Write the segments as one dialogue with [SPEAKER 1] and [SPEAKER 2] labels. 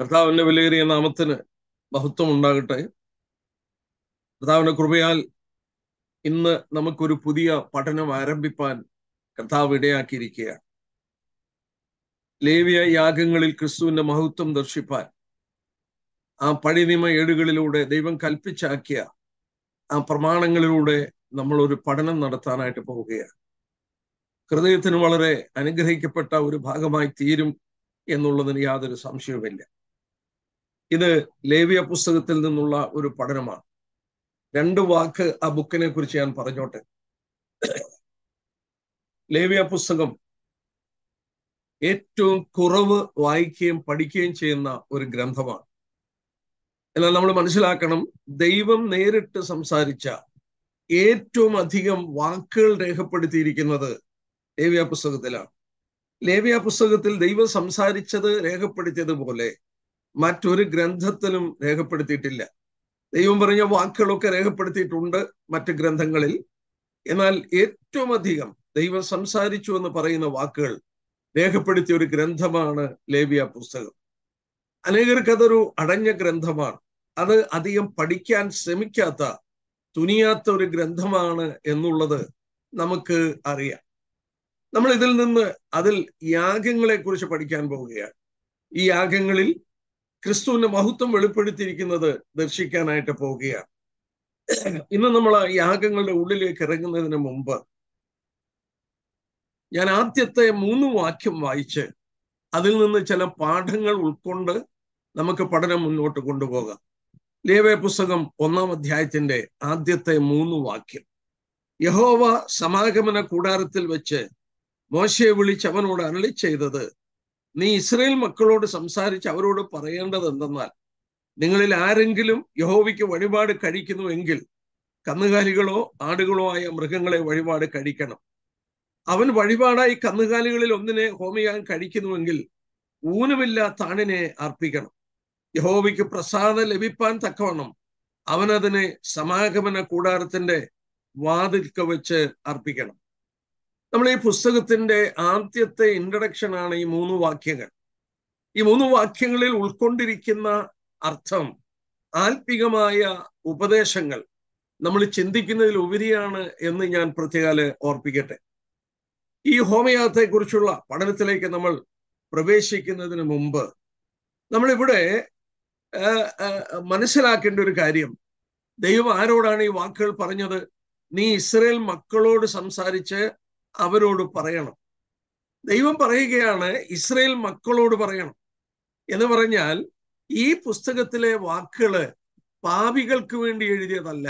[SPEAKER 1] കർത്താവിന്റെ വിലയേറിയ നാമത്തിന് മഹത്വം ഉണ്ടാകട്ടെ കർത്താവിന്റെ കൃപയാൽ ഇന്ന് നമുക്കൊരു പുതിയ പഠനം ആരംഭിപ്പാൻ കർത്താവ് ഇടയാക്കിയിരിക്കുകയാണ് ലേവിയ യാഗങ്ങളിൽ ക്രിസ്തുവിന്റെ മഹത്വം ദർശിപ്പാൻ ആ പഴിനിമ ഏടുകളിലൂടെ ദൈവം കൽപ്പിച്ചാക്കിയ ആ പ്രമാണങ്ങളിലൂടെ നമ്മൾ ഒരു പഠനം നടത്താനായിട്ട് പോവുകയാണ് ഹൃദയത്തിന് വളരെ അനുഗ്രഹിക്കപ്പെട്ട ഒരു ഭാഗമായി തീരും എന്നുള്ളതിന് യാതൊരു സംശയവുമില്ല ഇത് ലേവിയ പുസ്തകത്തിൽ നിന്നുള്ള ഒരു പഠനമാണ് രണ്ട് വാക്ക് ആ ബുക്കിനെ കുറിച്ച് ഞാൻ പറഞ്ഞോട്ടെ ലേവിയ പുസ്തകം ഏറ്റവും കുറവ് വായിക്കുകയും പഠിക്കുകയും ചെയ്യുന്ന ഒരു ഗ്രന്ഥമാണ് എന്നാൽ നമ്മൾ മനസ്സിലാക്കണം ദൈവം നേരിട്ട് സംസാരിച്ച ഏറ്റവും അധികം വാക്കുകൾ രേഖപ്പെടുത്തിയിരിക്കുന്നത് ലേവ്യ പുസ്തകത്തിലാണ് ലേവ്യ പുസ്തകത്തിൽ ദൈവം സംസാരിച്ചത് രേഖപ്പെടുത്തിയതുപോലെ മറ്റൊരു ഗ്രന്ഥത്തിലും രേഖപ്പെടുത്തിയിട്ടില്ല ദൈവം പറഞ്ഞ വാക്കുകളൊക്കെ രേഖപ്പെടുത്തിയിട്ടുണ്ട് മറ്റ് ഗ്രന്ഥങ്ങളിൽ എന്നാൽ ഏറ്റവും അധികം ദൈവം സംസാരിച്ചു എന്ന് പറയുന്ന വാക്കുകൾ രേഖപ്പെടുത്തിയ ഒരു ഗ്രന്ഥമാണ് ലേവിയ പുസ്തകം അനേകർക്ക് അതൊരു അടഞ്ഞ ഗ്രന്ഥമാണ് അത് അധികം പഠിക്കാൻ ശ്രമിക്കാത്ത തുനിയാത്ത ഒരു ഗ്രന്ഥമാണ് എന്നുള്ളത് നമുക്ക് അറിയാം നമ്മൾ ഇതിൽ നിന്ന് അതിൽ യാഗങ്ങളെ കുറിച്ച് പഠിക്കാൻ പോവുകയാണ് ഈ യാഗങ്ങളിൽ ക്രിസ്തുവിന്റെ മഹത്വം വെളിപ്പെടുത്തിയിരിക്കുന്നത് ദർശിക്കാനായിട്ട് പോവുകയാണ് ഇന്ന് നമ്മൾ യാഗങ്ങളുടെ ഉള്ളിലേക്ക് ഇറങ്ങുന്നതിന് മുമ്പ് ഞാൻ ആദ്യത്തെ മൂന്ന് വാക്യം വായിച്ച് അതിൽ നിന്ന് ചില പാഠങ്ങൾ ഉൾക്കൊണ്ട് നമുക്ക് പഠനം മുന്നോട്ട് കൊണ്ടുപോകാം ലേവേ പുസ്തകം ഒന്നാം അധ്യായത്തിന്റെ ആദ്യത്തെ മൂന്ന് വാക്യം യഹോവ സമാഗമന കൂടാരത്തിൽ വെച്ച് മോശയെ വിളിച്ച് അവനോട് അരളി ചെയ്തത് നീ ഇസ്രയേൽ മക്കളോട് സംസാരിച്ച് അവരോട് പറയേണ്ടത് എന്തെന്നാൽ നിങ്ങളിൽ ആരെങ്കിലും യഹോവയ്ക്ക് വഴിപാട് കഴിക്കുന്നുവെങ്കിൽ കന്നുകാലികളോ ആടുകളോ ആയ മൃഗങ്ങളെ വഴിപാട് കഴിക്കണം അവൻ വഴിപാടായി കന്നുകാലികളിൽ ഒന്നിനെ ഹോമിയാൻ കഴിക്കുന്നുവെങ്കിൽ ഊനമില്ലാത്ത അർപ്പിക്കണം യഹോവയ്ക്ക് പ്രസാദം ലഭിപ്പാൻ തക്കവണ്ണം അവനതിനെ സമാഗമന കൂടാരത്തിന്റെ വാതിൽക്ക വെച്ച് അർപ്പിക്കണം നമ്മൾ ഈ പുസ്തകത്തിന്റെ ആദ്യത്തെ ഇൻട്രഡക്ഷൻ ആണ് ഈ മൂന്ന് വാക്യങ്ങൾ ഈ മൂന്ന് വാക്യങ്ങളിൽ ഉൾക്കൊണ്ടിരിക്കുന്ന അർത്ഥം ആത്മികമായ ഉപദേശങ്ങൾ നമ്മൾ ചിന്തിക്കുന്നതിൽ ഉപരിയാണ് എന്ന് ഞാൻ പ്രത്യേകാല് ഓർപ്പിക്കട്ടെ ഈ ഹോമിയോപത്തെ കുറിച്ചുള്ള പഠനത്തിലേക്ക് നമ്മൾ പ്രവേശിക്കുന്നതിന് മുമ്പ് നമ്മളിവിടെ മനസ്സിലാക്കേണ്ട ഒരു കാര്യം ദൈവം ആരോടാണ് ഈ വാക്കുകൾ പറഞ്ഞത് നീ ഇസ്രയേൽ മക്കളോട് സംസാരിച്ച് അവരോട് പറയണം ദൈവം പറയുകയാണ് ഇസ്രയേൽ മക്കളോട് പറയണം എന്ന് പറഞ്ഞാൽ ഈ പുസ്തകത്തിലെ വാക്കുകള് പാപികൾക്ക് വേണ്ടി എഴുതിയതല്ല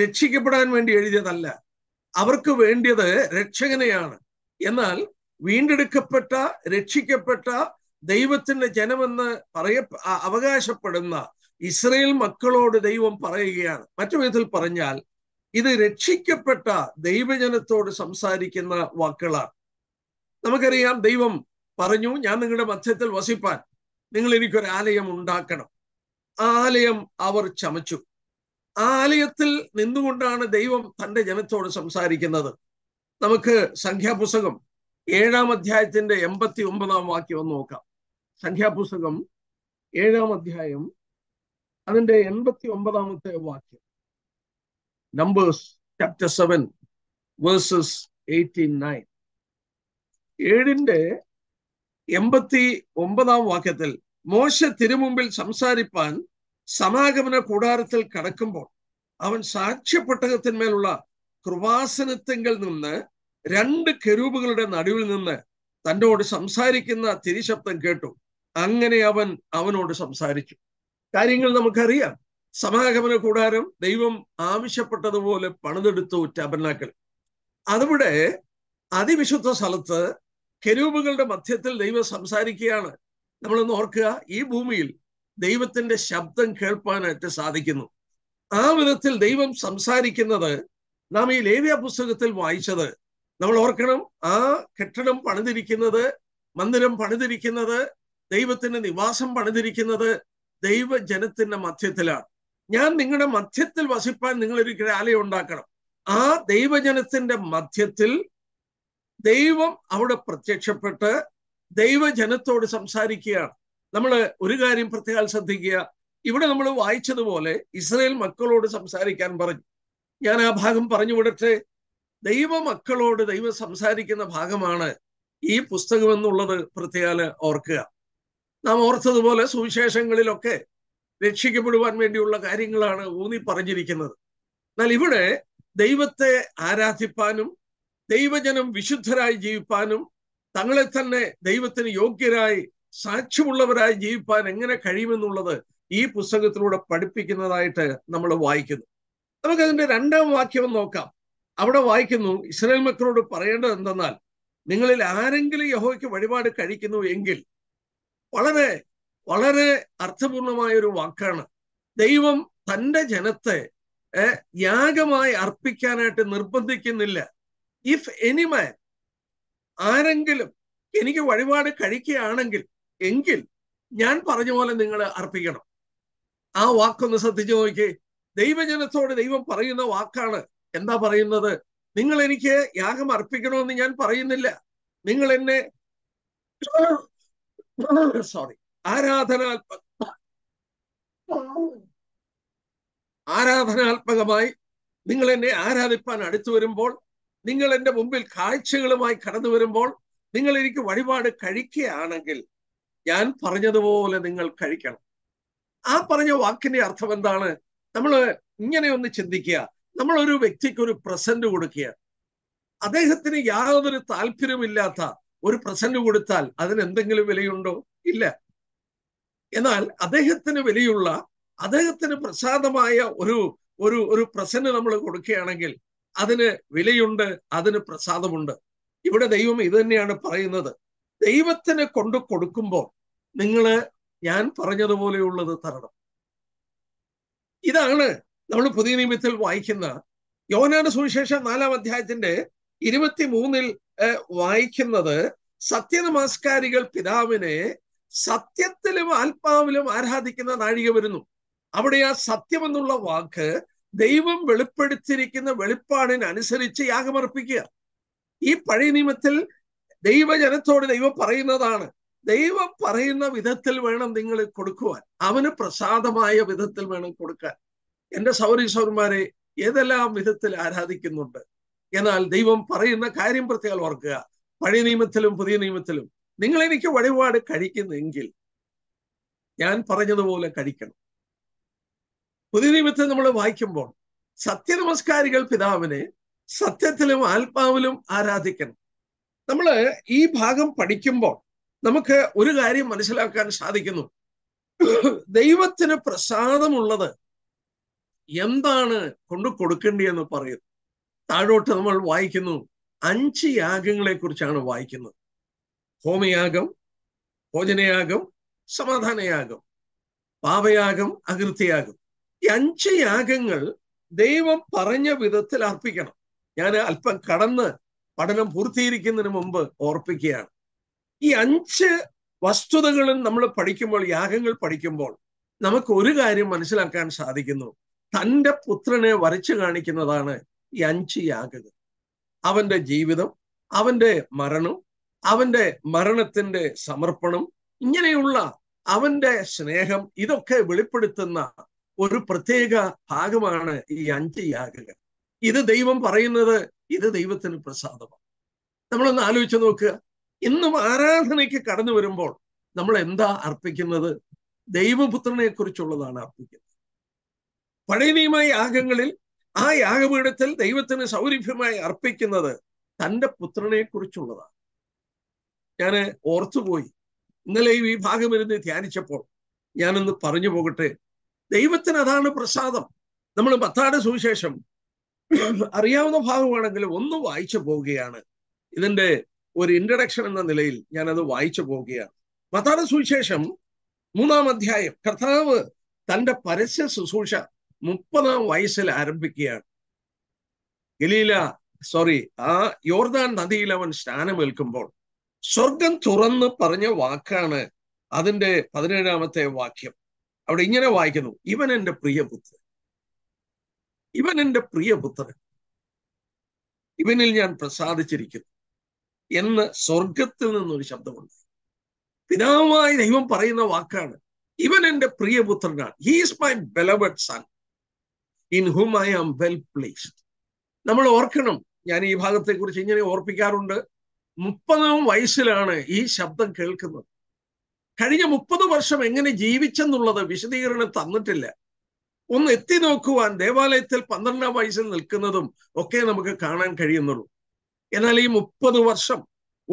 [SPEAKER 1] രക്ഷിക്കപ്പെടാൻ വേണ്ടി എഴുതിയതല്ല അവർക്ക് വേണ്ടിയത് രക്ഷകനെയാണ് എന്നാൽ വീണ്ടെടുക്കപ്പെട്ട രക്ഷിക്കപ്പെട്ട ദൈവത്തിന്റെ ജനമെന്ന് പറയ അവകാശപ്പെടുന്ന ഇസ്രയേൽ മക്കളോട് ദൈവം പറയുകയാണ് മറ്റു വിധത്തിൽ പറഞ്ഞാൽ ഇത് രക്ഷിക്കപ്പെട്ട ദൈവജനത്തോട് സംസാരിക്കുന്ന വാക്കുകളാണ് നമുക്കറിയാം ദൈവം പറഞ്ഞു ഞാൻ നിങ്ങളുടെ മധ്യത്തിൽ വസിപ്പാൻ നിങ്ങൾ എനിക്കൊരു ആലയം ഉണ്ടാക്കണം ആ ആലയം അവർ ചമച്ചു ആ ആലയത്തിൽ നിന്നുകൊണ്ടാണ് ദൈവം തൻ്റെ ജനത്തോട് സംസാരിക്കുന്നത് നമുക്ക് സംഖ്യാപുസ്തകം ഏഴാം അധ്യായത്തിന്റെ എൺപത്തി ഒമ്പതാം വാക്യം ഒന്ന് നോക്കാം സംഖ്യാപുസ്തകം ഏഴാം അധ്യായം അതിന്റെ എൺപത്തി ഒമ്പതാമത്തെ വാക്യം Numbers chapter 7, verses eighteen nine ഏഴിന്റെ എൺപത്തി ഒമ്പതാം വാക്യത്തിൽ മോശ തിരുമുമ്പിൽ സംസാരിപ്പാൻ സമാഗമന കൂടാരത്തിൽ കടക്കുമ്പോൾ അവൻ സാക്ഷ്യപ്പെട്ടകത്തിന്മേലുള്ള കൃപാസനത്തിങ്കിൽ നിന്ന് രണ്ട് കെരൂപുകളുടെ നടുവിൽ നിന്ന് തന്നോട് സംസാരിക്കുന്ന തിരിശബ്ദം കേട്ടു അങ്ങനെ അവൻ അവനോട് സംസാരിച്ചു കാര്യങ്ങൾ നമുക്കറിയാം സമാഗമന കൂടാരം ദൈവം ആവശ്യപ്പെട്ടതുപോലെ പണിതെടുത്തു ടബർനാക്കൾ അതിവിടെ അതിവിശുദ്ധ സ്ഥലത്ത് കെരൂപുകളുടെ മധ്യത്തിൽ ദൈവം സംസാരിക്കുകയാണ് നമ്മളൊന്ന് ഓർക്കുക ഈ ഭൂമിയിൽ ദൈവത്തിന്റെ ശബ്ദം കേൾപ്പാനായിട്ട് സാധിക്കുന്നു ആ വിധത്തിൽ ദൈവം സംസാരിക്കുന്നത് നാം ഈ ലേവ്യ പുസ്തകത്തിൽ വായിച്ചത് നമ്മൾ ഓർക്കണം ആ കെട്ടിടം പണിതിരിക്കുന്നത് മന്ദിരം പണിതിരിക്കുന്നത് ദൈവത്തിന്റെ നിവാസം പണിതിരിക്കുന്നത് ദൈവജനത്തിന്റെ മധ്യത്തിലാണ് ഞാൻ നിങ്ങളുടെ മധ്യത്തിൽ വസിപ്പാൻ നിങ്ങളൊരു ആലയം ഉണ്ടാക്കണം ആ ദൈവജനത്തിന്റെ മധ്യത്തിൽ ദൈവം അവിടെ പ്രത്യക്ഷപ്പെട്ട് ദൈവജനത്തോട് സംസാരിക്കുകയാണ് നമ്മൾ ഒരു കാര്യം പ്രത്യേകം ശ്രദ്ധിക്കുക ഇവിടെ നമ്മൾ വായിച്ചതുപോലെ ഇസ്രയേൽ മക്കളോട് സംസാരിക്കാൻ പറഞ്ഞു ഞാൻ ആ ഭാഗം പറഞ്ഞു വിടട്ടെ ദൈവ മക്കളോട് ദൈവം സംസാരിക്കുന്ന ഭാഗമാണ് ഈ പുസ്തകം എന്നുള്ളത് പ്രത്യേകം ഓർക്കുക നാം ഓർത്തതുപോലെ സുവിശേഷങ്ങളിലൊക്കെ രക്ഷിക്കപ്പെടുവാൻ വേണ്ടിയുള്ള കാര്യങ്ങളാണ് ഊന്നി പറഞ്ഞിരിക്കുന്നത് എന്നാൽ ഇവിടെ ദൈവത്തെ ആരാധിപ്പാനും ദൈവജനം വിശുദ്ധരായി ജീവിപ്പാനും തങ്ങളെ തന്നെ ദൈവത്തിന് യോഗ്യരായി സാക്ഷ്യമുള്ളവരായി ജീവിപ്പാൻ എങ്ങനെ കഴിയുമെന്നുള്ളത് ഈ പുസ്തകത്തിലൂടെ പഠിപ്പിക്കുന്നതായിട്ട് നമ്മൾ വായിക്കുന്നു നമുക്കതിന്റെ രണ്ടാം വാക്യം നോക്കാം അവിടെ വായിക്കുന്നു ഇസ്രായേൽ മക്കളോട് പറയേണ്ടത് എന്തെന്നാൽ നിങ്ങളിൽ ആരെങ്കിലും യഹോയ്ക്ക് വഴിപാട് കഴിക്കുന്നു എങ്കിൽ വളരെ വളരെ അർത്ഥപൂർണമായ ഒരു വാക്കാണ് ദൈവം തന്റെ ജനത്തെ യാഗമായി അർപ്പിക്കാനായിട്ട് നിർബന്ധിക്കുന്നില്ല ഇഫ് എനി മാൻ ആരെങ്കിലും എനിക്ക് വഴിപാട് കഴിക്കുകയാണെങ്കിൽ എങ്കിൽ ഞാൻ പറഞ്ഞ പോലെ നിങ്ങൾ അർപ്പിക്കണം ആ വാക്കൊന്ന് ശ്രദ്ധിച്ചു നോക്കി ദൈവജനത്തോട് ദൈവം പറയുന്ന വാക്കാണ് എന്താ പറയുന്നത് നിങ്ങൾ എനിക്ക് യാഗം അർപ്പിക്കണമെന്ന് ഞാൻ പറയുന്നില്ല നിങ്ങൾ എന്നെ സോറി ആരാധനാത്മക ആരാധനാത്മകമായി നിങ്ങൾ എന്നെ ആരാധിപ്പാൻ അടുത്തു വരുമ്പോൾ നിങ്ങൾ എൻ്റെ മുമ്പിൽ കാഴ്ചകളുമായി കടന്നു വരുമ്പോൾ നിങ്ങൾ എനിക്ക് വഴിപാട് കഴിക്കുകയാണെങ്കിൽ ഞാൻ പറഞ്ഞതുപോലെ നിങ്ങൾ കഴിക്കണം ആ പറഞ്ഞ വാക്കിന്റെ അർത്ഥം എന്താണ് നമ്മൾ ഇങ്ങനെ ഒന്ന് ചിന്തിക്കുക നമ്മൾ ഒരു വ്യക്തിക്ക് ഒരു പ്രസന്റ് കൊടുക്കുക അദ്ദേഹത്തിന് യാതൊരു താല്പര്യമില്ലാത്ത ഒരു പ്രസന്റ് കൊടുത്താൽ അതിന് എന്തെങ്കിലും വിലയുണ്ടോ ഇല്ല എന്നാൽ അദ്ദേഹത്തിന് വിലയുള്ള അദ്ദേഹത്തിന് പ്രസാദമായ ഒരു ഒരു ഒരു പ്രസന്ന നമ്മൾ കൊടുക്കുകയാണെങ്കിൽ അതിന് വിലയുണ്ട് അതിന് പ്രസാദമുണ്ട് ഇവിടെ ദൈവം ഇത് തന്നെയാണ് പറയുന്നത് ദൈവത്തിന് കൊണ്ടു കൊടുക്കുമ്പോൾ നിങ്ങൾ ഞാൻ പറഞ്ഞതുപോലെയുള്ളത് തരണം ഇതാണ് നമ്മൾ പുതിയ നിയമത്തിൽ വായിക്കുന്ന യോനാന സുവിശേഷം നാലാം അധ്യായത്തിന്റെ മൂന്നിൽ വായിക്കുന്നത് സത്യനമസ്കാരികൾ പിതാവിനെ സത്യത്തിലും ആത്മാവിലും ആരാധിക്കുന്ന നാഴിക വരുന്നു അവിടെ ആ സത്യം എന്നുള്ള വാക്ക് ദൈവം വെളിപ്പെടുത്തിയിരിക്കുന്ന വെളിപ്പാടിനനുസരിച്ച് യാഗമർപ്പിക്കുക ഈ പഴയ നിയമത്തിൽ ദൈവജനത്തോട് ദൈവം പറയുന്നതാണ് ദൈവം പറയുന്ന വിധത്തിൽ വേണം നിങ്ങൾ കൊടുക്കുവാൻ അവന് പ്രസാദമായ വിധത്തിൽ വേണം കൊടുക്കാൻ എൻ്റെ സൗരി സൗരന്മാരെ ഏതെല്ലാം വിധത്തിൽ ആരാധിക്കുന്നുണ്ട് എന്നാൽ ദൈവം പറയുന്ന കാര്യം പ്രത്യേകം ഓർക്കുക പഴയ നിയമത്തിലും പുതിയ നിയമത്തിലും നിങ്ങൾ എനിക്ക് വഴിപാട് കഴിക്കുന്നെങ്കിൽ ഞാൻ പറഞ്ഞതുപോലെ കഴിക്കണം പുതിയ നിമിത്തം നമ്മൾ വായിക്കുമ്പോൾ സത്യനമസ്കാരികൾ പിതാവിനെ സത്യത്തിലും ആത്മാവിലും ആരാധിക്കണം നമ്മൾ ഈ ഭാഗം പഠിക്കുമ്പോൾ നമുക്ക് ഒരു കാര്യം മനസ്സിലാക്കാൻ സാധിക്കുന്നു ദൈവത്തിന് പ്രസാദമുള്ളത് എന്താണ് കൊണ്ടു കൊടുക്കേണ്ടിയെന്ന് പറയുന്നു താഴോട്ട് നമ്മൾ വായിക്കുന്നു അഞ്ച് യാഗങ്ങളെ കുറിച്ചാണ് വായിക്കുന്നത് ഹോമയാഗം ഭോജനയാഗം സമാധാനയാഗം പാപയാഗം അകൃത്യാഗം ഈ അഞ്ച് യാഗങ്ങൾ ദൈവം പറഞ്ഞ വിധത്തിൽ അർപ്പിക്കണം ഞാൻ അല്പം കടന്ന് പഠനം പൂർത്തീകരിക്കുന്നതിന് മുമ്പ് ഓർപ്പിക്കുകയാണ് ഈ അഞ്ച് വസ്തുതകളും നമ്മൾ പഠിക്കുമ്പോൾ യാഗങ്ങൾ പഠിക്കുമ്പോൾ നമുക്ക് ഒരു കാര്യം മനസ്സിലാക്കാൻ സാധിക്കുന്നു തൻ്റെ പുത്രനെ വരച്ചു കാണിക്കുന്നതാണ് ഈ അഞ്ച് യാഗങ്ങൾ അവന്റെ ജീവിതം അവന്റെ മരണം അവന്റെ മരണത്തിന്റെ സമർപ്പണം ഇങ്ങനെയുള്ള അവന്റെ സ്നേഹം ഇതൊക്കെ വെളിപ്പെടുത്തുന്ന ഒരു പ്രത്യേക ഭാഗമാണ് ഈ അഞ്ച് യാഗങ്ങൾ ഇത് ദൈവം പറയുന്നത് ഇത് ദൈവത്തിന് പ്രസാദമാണ് നമ്മളൊന്ന് ആലോചിച്ച് നോക്കുക ഇന്നും ആരാധനയ്ക്ക് കടന്നു വരുമ്പോൾ നമ്മൾ എന്താ അർപ്പിക്കുന്നത് ദൈവപുത്രനെ കുറിച്ചുള്ളതാണ് അർപ്പിക്കുന്നത് പഴയ യാഗങ്ങളിൽ ആ യാഗപീഠത്തിൽ ദൈവത്തിന് സൗരഭ്യമായി അർപ്പിക്കുന്നത് തൻ്റെ പുത്രനെ കുറിച്ചുള്ളതാണ് ഞാൻ ഓർത്തുപോയി ഇന്നലെ ഈ ഭാഗമിരുന്ന് ധ്യാനിച്ചപ്പോൾ ഞാനൊന്ന് പറഞ്ഞു പോകട്ടെ ദൈവത്തിന് അതാണ് പ്രസാദം നമ്മൾ പത്താട് സുവിശേഷം അറിയാവുന്ന ഭാഗമാണെങ്കിലും ഒന്ന് വായിച്ചു പോവുകയാണ് ഇതിന്റെ ഒരു ഇൻട്രഡക്ഷൻ എന്ന നിലയിൽ ഞാൻ അത് വായിച്ചു പോവുകയാണ് മത്താട സുവിശേഷം മൂന്നാം അധ്യായം കർത്താവ് തന്റെ പരസ്യ ശുശ്രൂഷ മുപ്പതാം വയസ്സിൽ ആരംഭിക്കുകയാണ് ഗലീല സോറി ആ യോർദാൻ നദിയിൽ അവൻ സ്നാനമേൽക്കുമ്പോൾ സ്വർഗം തുറന്ന് പറഞ്ഞ വാക്കാണ് അതിന്റെ പതിനേഴാമത്തെ വാക്യം അവിടെ ഇങ്ങനെ വായിക്കുന്നു ഇവൻ എൻ്റെ പ്രിയപുത്രൻ ഇവൻ എൻ്റെ പ്രിയപുത്രൻ ഇവനിൽ ഞാൻ പ്രസാദിച്ചിരിക്കുന്നു എന്ന് സ്വർഗത്തിൽ നിന്നൊരു ശബ്ദമുണ്ട് പിതാവായ ദൈവം പറയുന്ന വാക്കാണ് ഇവൻ എൻ്റെ പ്രിയപുത്രനാണ് he's my beloved son in whom I am well pleased നമ്മൾ ഓർക്കണം ഞാൻ ഈ ഭാഗത്തെക്കുറിച്ച് ഇങ്ങനെ ഓർപ്പിക്കാറുണ്ട് മുപ്പതാം വയസ്സിലാണ് ഈ ശബ്ദം കേൾക്കുന്നത് കഴിഞ്ഞ മുപ്പത് വർഷം എങ്ങനെ ജീവിച്ചെന്നുള്ളത് വിശദീകരണം തന്നിട്ടില്ല ഒന്ന് എത്തി നോക്കുവാൻ ദേവാലയത്തിൽ പന്ത്രണ്ടാം വയസ്സിൽ നിൽക്കുന്നതും ഒക്കെ നമുക്ക് കാണാൻ കഴിയുന്നുള്ളൂ എന്നാൽ ഈ മുപ്പത് വർഷം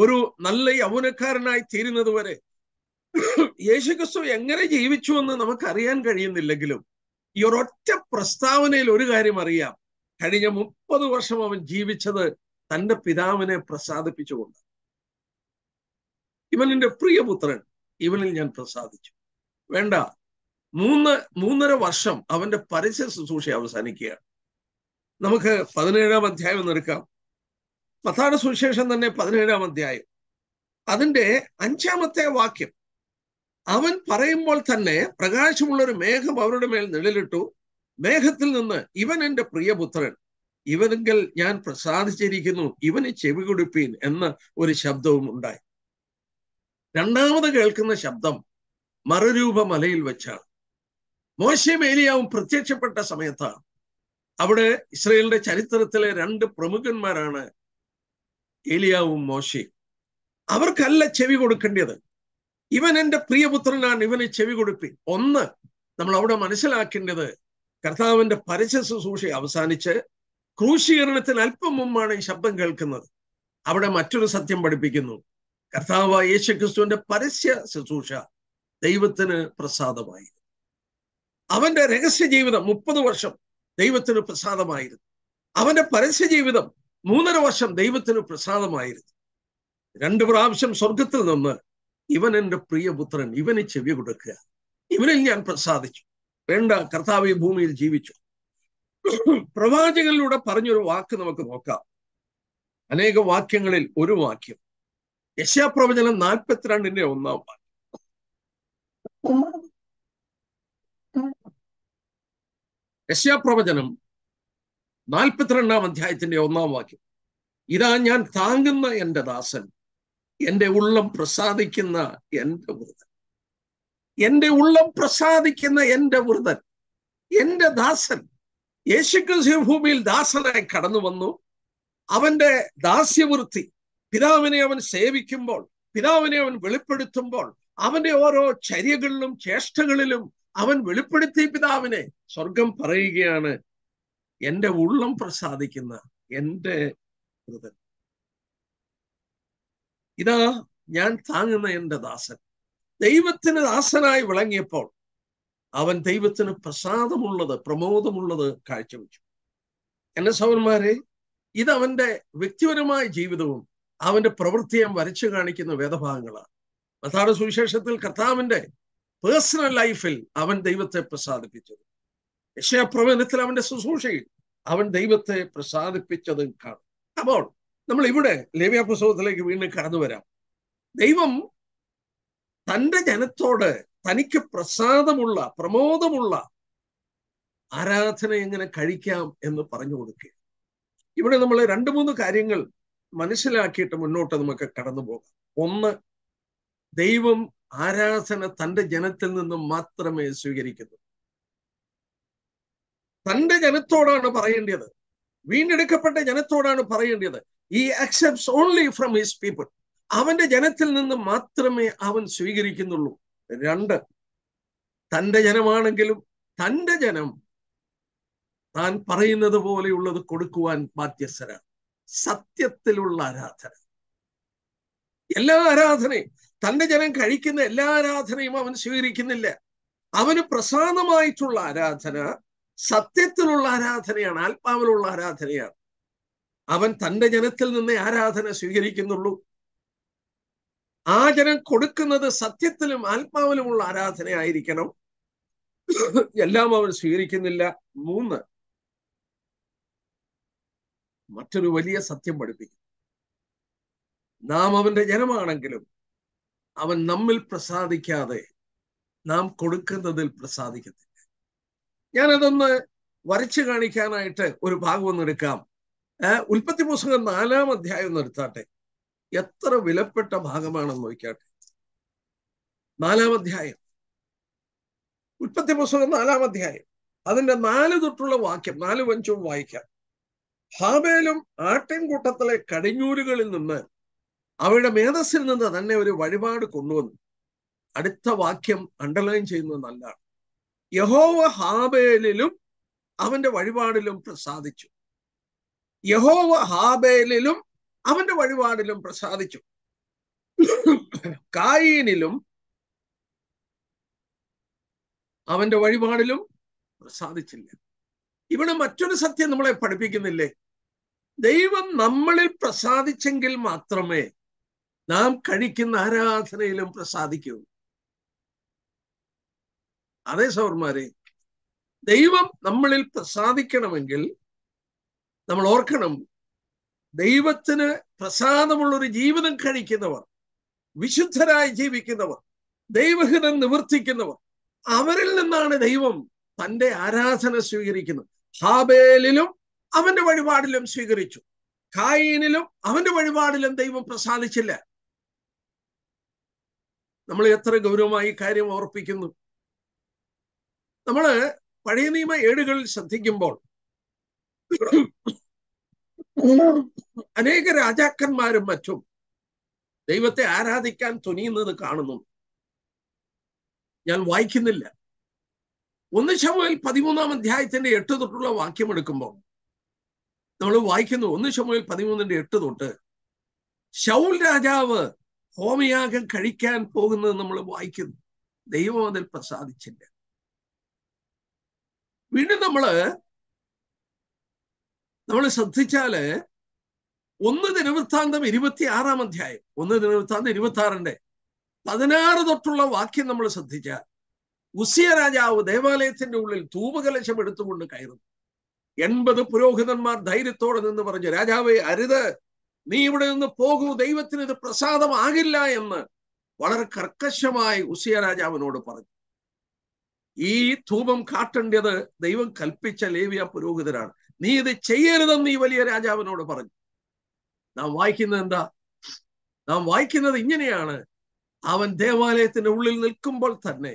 [SPEAKER 1] ഒരു നല്ല യൗവനക്കാരനായി തീരുന്നതുവരെ യേശുക്രിസ്തു എങ്ങനെ ജീവിച്ചു എന്ന് നമുക്ക് അറിയാൻ കഴിയുന്നില്ലെങ്കിലും ഈ ഒരൊറ്റ പ്രസ്താവനയിൽ ഒരു കാര്യം അറിയാം കഴിഞ്ഞ മുപ്പത് വർഷം അവൻ ജീവിച്ചത് തന്റെ പിതാവിനെ പ്രസാദിപ്പിച്ചുകൊണ്ട് ഇവനിന്റെ പ്രിയപുത്രൻ ഇവനിൽ ഞാൻ പ്രസാദിച്ചു വേണ്ട മൂന്ന് മൂന്നര വർഷം അവന്റെ പരസ്യ ശുശ്രൂഷ അവസാനിക്കുകയാണ് നമുക്ക് പതിനേഴാം അധ്യായം എന്നെടുക്കാം പത്താട് സുവിശേഷം തന്നെ പതിനേഴാം അധ്യായം അതിന്റെ അഞ്ചാമത്തെ വാക്യം അവൻ പറയുമ്പോൾ തന്നെ പ്രകാശമുള്ള ഒരു മേഘം അവരുടെ മേൽ നിഴലിട്ടു മേഘത്തിൽ നിന്ന് ഇവൻ എന്റെ പ്രിയപുത്രൻ ഇവനെങ്കിൽ ഞാൻ പ്രസാദിച്ചിരിക്കുന്നു ഇവന് ചെവി കൊടുപ്പീൻ എന്ന ഒരു ശബ്ദവും ഉണ്ടായി രണ്ടാമത് കേൾക്കുന്ന ശബ്ദം മറുരൂപ മലയിൽ വെച്ചാണ് മോശമേലിയാവും പ്രത്യക്ഷപ്പെട്ട സമയത്താണ് അവിടെ ഇസ്രയേലിന്റെ ചരിത്രത്തിലെ രണ്ട് പ്രമുഖന്മാരാണ് ഏലിയാവും മോശയും അവർക്കല്ല ചെവി കൊടുക്കേണ്ടത് ഇവൻ എൻ്റെ പ്രിയപുത്രനാണ് ഇവന് ചെവി കൊടുപ്പി ഒന്ന് നമ്മൾ അവിടെ മനസ്സിലാക്കേണ്ടത് കർത്താവിന്റെ പരസ്യ ശുശ്രൂഷ അവസാനിച്ച് ക്രൂശീകരണത്തിന് അല്പം മുമ്പാണ് ഈ ശബ്ദം കേൾക്കുന്നത് അവിടെ മറ്റൊരു സത്യം പഠിപ്പിക്കുന്നു കർത്താവ് യേശു ക്രിസ്തുവിന്റെ പരസ്യ ശുശ്രൂഷ ദൈവത്തിന് പ്രസാദമായിരുന്നു അവന്റെ രഹസ്യ ജീവിതം മുപ്പത് വർഷം ദൈവത്തിന് പ്രസാദമായിരുന്നു അവന്റെ പരസ്യ ജീവിതം മൂന്നര വർഷം ദൈവത്തിന് പ്രസാദമായിരുന്നു രണ്ട് പ്രാവശ്യം സ്വർഗത്തിൽ നിന്ന് ഇവൻ എൻ്റെ പ്രിയപുത്രൻ ഇവന് ചെവി കൊടുക്കുക ഇവനിൽ ഞാൻ പ്രസാദിച്ചു വേണ്ട കർത്താവ് ഭൂമിയിൽ ജീവിച്ചു പ്രവാചകനിലൂടെ പറഞ്ഞൊരു വാക്ക് നമുക്ക് നോക്കാം അനേക വാക്യങ്ങളിൽ ഒരു വാക്യം യശാപ്രവചനം നാൽപ്പത്തിരണ്ടിന്റെ ഒന്നാം വാക്യം യശാപ്രവചനം നാൽപ്പത്തിരണ്ടാം അധ്യായത്തിന്റെ ഒന്നാം വാക്യം ഇതാ ഞാൻ താങ്ങുന്ന എൻ്റെ ദാസൻ എൻ്റെ ഉള്ളം പ്രസാദിക്കുന്ന എൻ്റെ വൃതൻ എൻ്റെ ഉള്ളം പ്രസാദിക്കുന്ന എൻ്റെ വൃതൻ എൻ്റെ ദാസൻ യേശുക്രിസ്തു ഭൂമിയിൽ ദാസനായി കടന്നു വന്നു അവന്റെ ദാസ്യവൃത്തി പിതാവിനെ അവൻ സേവിക്കുമ്പോൾ പിതാവിനെ അവൻ വെളിപ്പെടുത്തുമ്പോൾ അവന്റെ ഓരോ ചര്യകളിലും ചേഷ്ടകളിലും അവൻ വെളിപ്പെടുത്തി പിതാവിനെ സ്വർഗം പറയുകയാണ് എൻ്റെ ഉള്ളം പ്രസാദിക്കുന്ന എൻ്റെ കൃതൻ ഇതാ ഞാൻ താങ്ങുന്ന എൻ്റെ ദാസൻ ദൈവത്തിന് ദാസനായി വിളങ്ങിയപ്പോൾ അവൻ ദൈവത്തിന് പ്രസാദമുള്ളത് പ്രമോദമുള്ളത് കാഴ്ചവെച്ചു എന്നെ സൗന്മാരെ ഇത് അവന്റെ വ്യക്തിപരമായ ജീവിതവും അവന്റെ പ്രവൃത്തിയും വരച്ചു കാണിക്കുന്ന വേദഭാഗങ്ങളാണ് അതാണ് സുവിശേഷത്തിൽ കർത്താവിന്റെ പേഴ്സണൽ ലൈഫിൽ അവൻ ദൈവത്തെ പ്രസാദിപ്പിച്ചത് യക്ഷയപ്രവചനത്തിൽ അവന്റെ ശുശ്രൂഷയിൽ അവൻ ദൈവത്തെ പ്രസാദിപ്പിച്ചത് കാണും അപ്പോൾ നമ്മൾ ഇവിടെ ലേവ്യ വീണ്ടും കടന്നു വരാം ദൈവം തന്റെ ജനത്തോട് തനിക്ക് പ്രസാദമുള്ള പ്രമോദമുള്ള ആരാധന എങ്ങനെ കഴിക്കാം എന്ന് പറഞ്ഞു കൊടുക്കുക ഇവിടെ നമ്മൾ രണ്ട് മൂന്ന് കാര്യങ്ങൾ മനസ്സിലാക്കിയിട്ട് മുന്നോട്ട് നമുക്ക് കടന്നു പോകാം ഒന്ന് ദൈവം ആരാധന തന്റെ ജനത്തിൽ നിന്നും മാത്രമേ സ്വീകരിക്കുന്നു തന്റെ ജനത്തോടാണ് പറയേണ്ടത് വീണ്ടെടുക്കപ്പെട്ട ജനത്തോടാണ് പറയേണ്ടത് ഈ accept only from his people അവന്റെ ജനത്തിൽ നിന്ന് മാത്രമേ അവൻ സ്വീകരിക്കുന്നുള്ളൂ രണ്ട് തൻ്റെ ജനമാണെങ്കിലും തൻ്റെ ജനം താൻ പറയുന്നത് പോലെയുള്ളത് കൊടുക്കുവാൻ ബാധ്യസ്ഥരാണ് സത്യത്തിലുള്ള ആരാധന എല്ലാ ആരാധനയും തൻ്റെ ജനം കഴിക്കുന്ന എല്ലാ ആരാധനയും അവൻ സ്വീകരിക്കുന്നില്ല അവന് പ്രസാദമായിട്ടുള്ള ആരാധന സത്യത്തിലുള്ള ആരാധനയാണ് ആത്മാവിലുള്ള ആരാധനയാണ് അവൻ തൻ്റെ ജനത്തിൽ നിന്നേ ആരാധന സ്വീകരിക്കുന്നുള്ളൂ ആചരം കൊടുക്കുന്നത് സത്യത്തിലും ആത്മാവിലുമുള്ള ആരാധനയായിരിക്കണം എല്ലാം അവൻ സ്വീകരിക്കുന്നില്ല മൂന്ന് മറ്റൊരു വലിയ സത്യം പഠിപ്പിക്കും നാം അവന്റെ ജനമാണെങ്കിലും അവൻ നമ്മിൽ പ്രസാദിക്കാതെ നാം കൊടുക്കുന്നതിൽ പ്രസാദിക്കത്തില്ല ഞാനതൊന്ന് വരച്ചു കാണിക്കാനായിട്ട് ഒരു ഭാഗം ഒന്ന് എടുക്കാം ഉൽപ്പത്തി പുസ്തകം നാലാം അധ്യായം നിർത്താട്ടെ എത്ര വിലപ്പെട്ട ഭാഗമാണെന്ന് നോക്കിയാട്ടെ നാലാം അധ്യായം ഉൽപ്പത്തി പുസ്തകം നാലാം അധ്യായം അതിന്റെ നാല് തൊട്ടുള്ള വാക്യം നാല് വഞ്ചവും വായിക്കാം ഹാബേലും ആട്ടിൻകൂട്ടത്തിലെ കടിഞ്ഞൂലുകളിൽ നിന്ന് അവരുടെ മേധസ്സിൽ നിന്ന് തന്നെ ഒരു വഴിപാട് കൊണ്ടുവന്നു അടുത്ത വാക്യം അണ്ടർലൈൻ ചെയ്യുന്നത് നല്ലതാണ് യഹോവ ഹാബേലിലും അവന്റെ വഴിപാടിലും പ്രസാദിച്ചു യഹോവ ഹാബേലിലും അവന്റെ വഴിപാടിലും പ്രസാദിച്ചു കായീനിലും അവന്റെ വഴിപാടിലും പ്രസാദിച്ചില്ല ഇവിടെ മറ്റൊരു സത്യം നമ്മളെ പഠിപ്പിക്കുന്നില്ലേ ദൈവം നമ്മളിൽ പ്രസാദിച്ചെങ്കിൽ മാത്രമേ നാം കഴിക്കുന്ന ആരാധനയിലും പ്രസാദിക്കൂ അതേ സൗർമാരെ ദൈവം നമ്മളിൽ പ്രസാദിക്കണമെങ്കിൽ നമ്മൾ ഓർക്കണം ദൈവത്തിന് പ്രസാദമുള്ളൊരു ജീവിതം കഴിക്കുന്നവർ വിശുദ്ധരായി ജീവിക്കുന്നവർ ദൈവഹിതം നിവർത്തിക്കുന്നവർ അവരിൽ നിന്നാണ് ദൈവം തന്റെ ആരാധന സ്വീകരിക്കുന്നത് ഹാബേലിലും അവന്റെ വഴിപാടിലും സ്വീകരിച്ചു കായീനിലും അവന്റെ വഴിപാടിലും ദൈവം പ്രസാദിച്ചില്ല നമ്മൾ എത്ര ഗൗരവമായി കാര്യം ഓർപ്പിക്കുന്നു നമ്മള് പഴയ നിയമ ഏടുകളിൽ ശ്രദ്ധിക്കുമ്പോൾ അനേക രാജാക്കന്മാരും മറ്റും ദൈവത്തെ ആരാധിക്കാൻ തുനിയുന്നത് കാണുന്നു ഞാൻ വായിക്കുന്നില്ല ഒന്ന് ശമുവേൽ പതിമൂന്നാം അധ്യായത്തിന്റെ എട്ട് തൊട്ടുള്ള വാക്യം എടുക്കുമ്പോൾ നമ്മൾ വായിക്കുന്നു ഒന്ന് ശമുവേൽ പതിമൂന്നിന്റെ എട്ട് തൊട്ട് ശൗൽ രാജാവ് ഹോമയാഗം കഴിക്കാൻ പോകുന്നത് നമ്മൾ വായിക്കുന്നു ദൈവം അതിൽ പ്രസാദിച്ചില്ല വീണ്ടും നമ്മള് നമ്മൾ ശ്രദ്ധിച്ചാല് ഒന്ന് ദിനവൃത്താന്തം ഇരുപത്തി ആറാം അധ്യായം ഒന്ന് ദിനവൃത്താന്തം ഇരുപത്തി ആറിന്റെ പതിനാറ് തൊട്ടുള്ള വാക്യം നമ്മൾ ശ്രദ്ധിച്ചാൽ ഉസിയ രാജാവ് ദേവാലയത്തിന്റെ ഉള്ളിൽ ധൂപകലശം എടുത്തുകൊണ്ട് കയറുന്നു എൺപത് പുരോഹിതന്മാർ ധൈര്യത്തോടെ നിന്ന് പറഞ്ഞു രാജാവെ അരുത് നീ ഇവിടെ നിന്ന് പോകൂ ദൈവത്തിന് ഇത് പ്രസാദമാകില്ല എന്ന് വളരെ കർക്കശമായി ഉസിയ രാജാവിനോട് പറഞ്ഞു ഈ ധൂപം കാട്ടേണ്ടത് ദൈവം കൽപ്പിച്ച ലേവിയ പുരോഹിതരാണ് നീ ഇത് ചെയ്യരുതെന്ന് ഈ വലിയ രാജാവിനോട് പറഞ്ഞു നാം വായിക്കുന്നത് എന്താ നാം വായിക്കുന്നത് ഇങ്ങനെയാണ് അവൻ ദേവാലയത്തിന്റെ ഉള്ളിൽ നിൽക്കുമ്പോൾ തന്നെ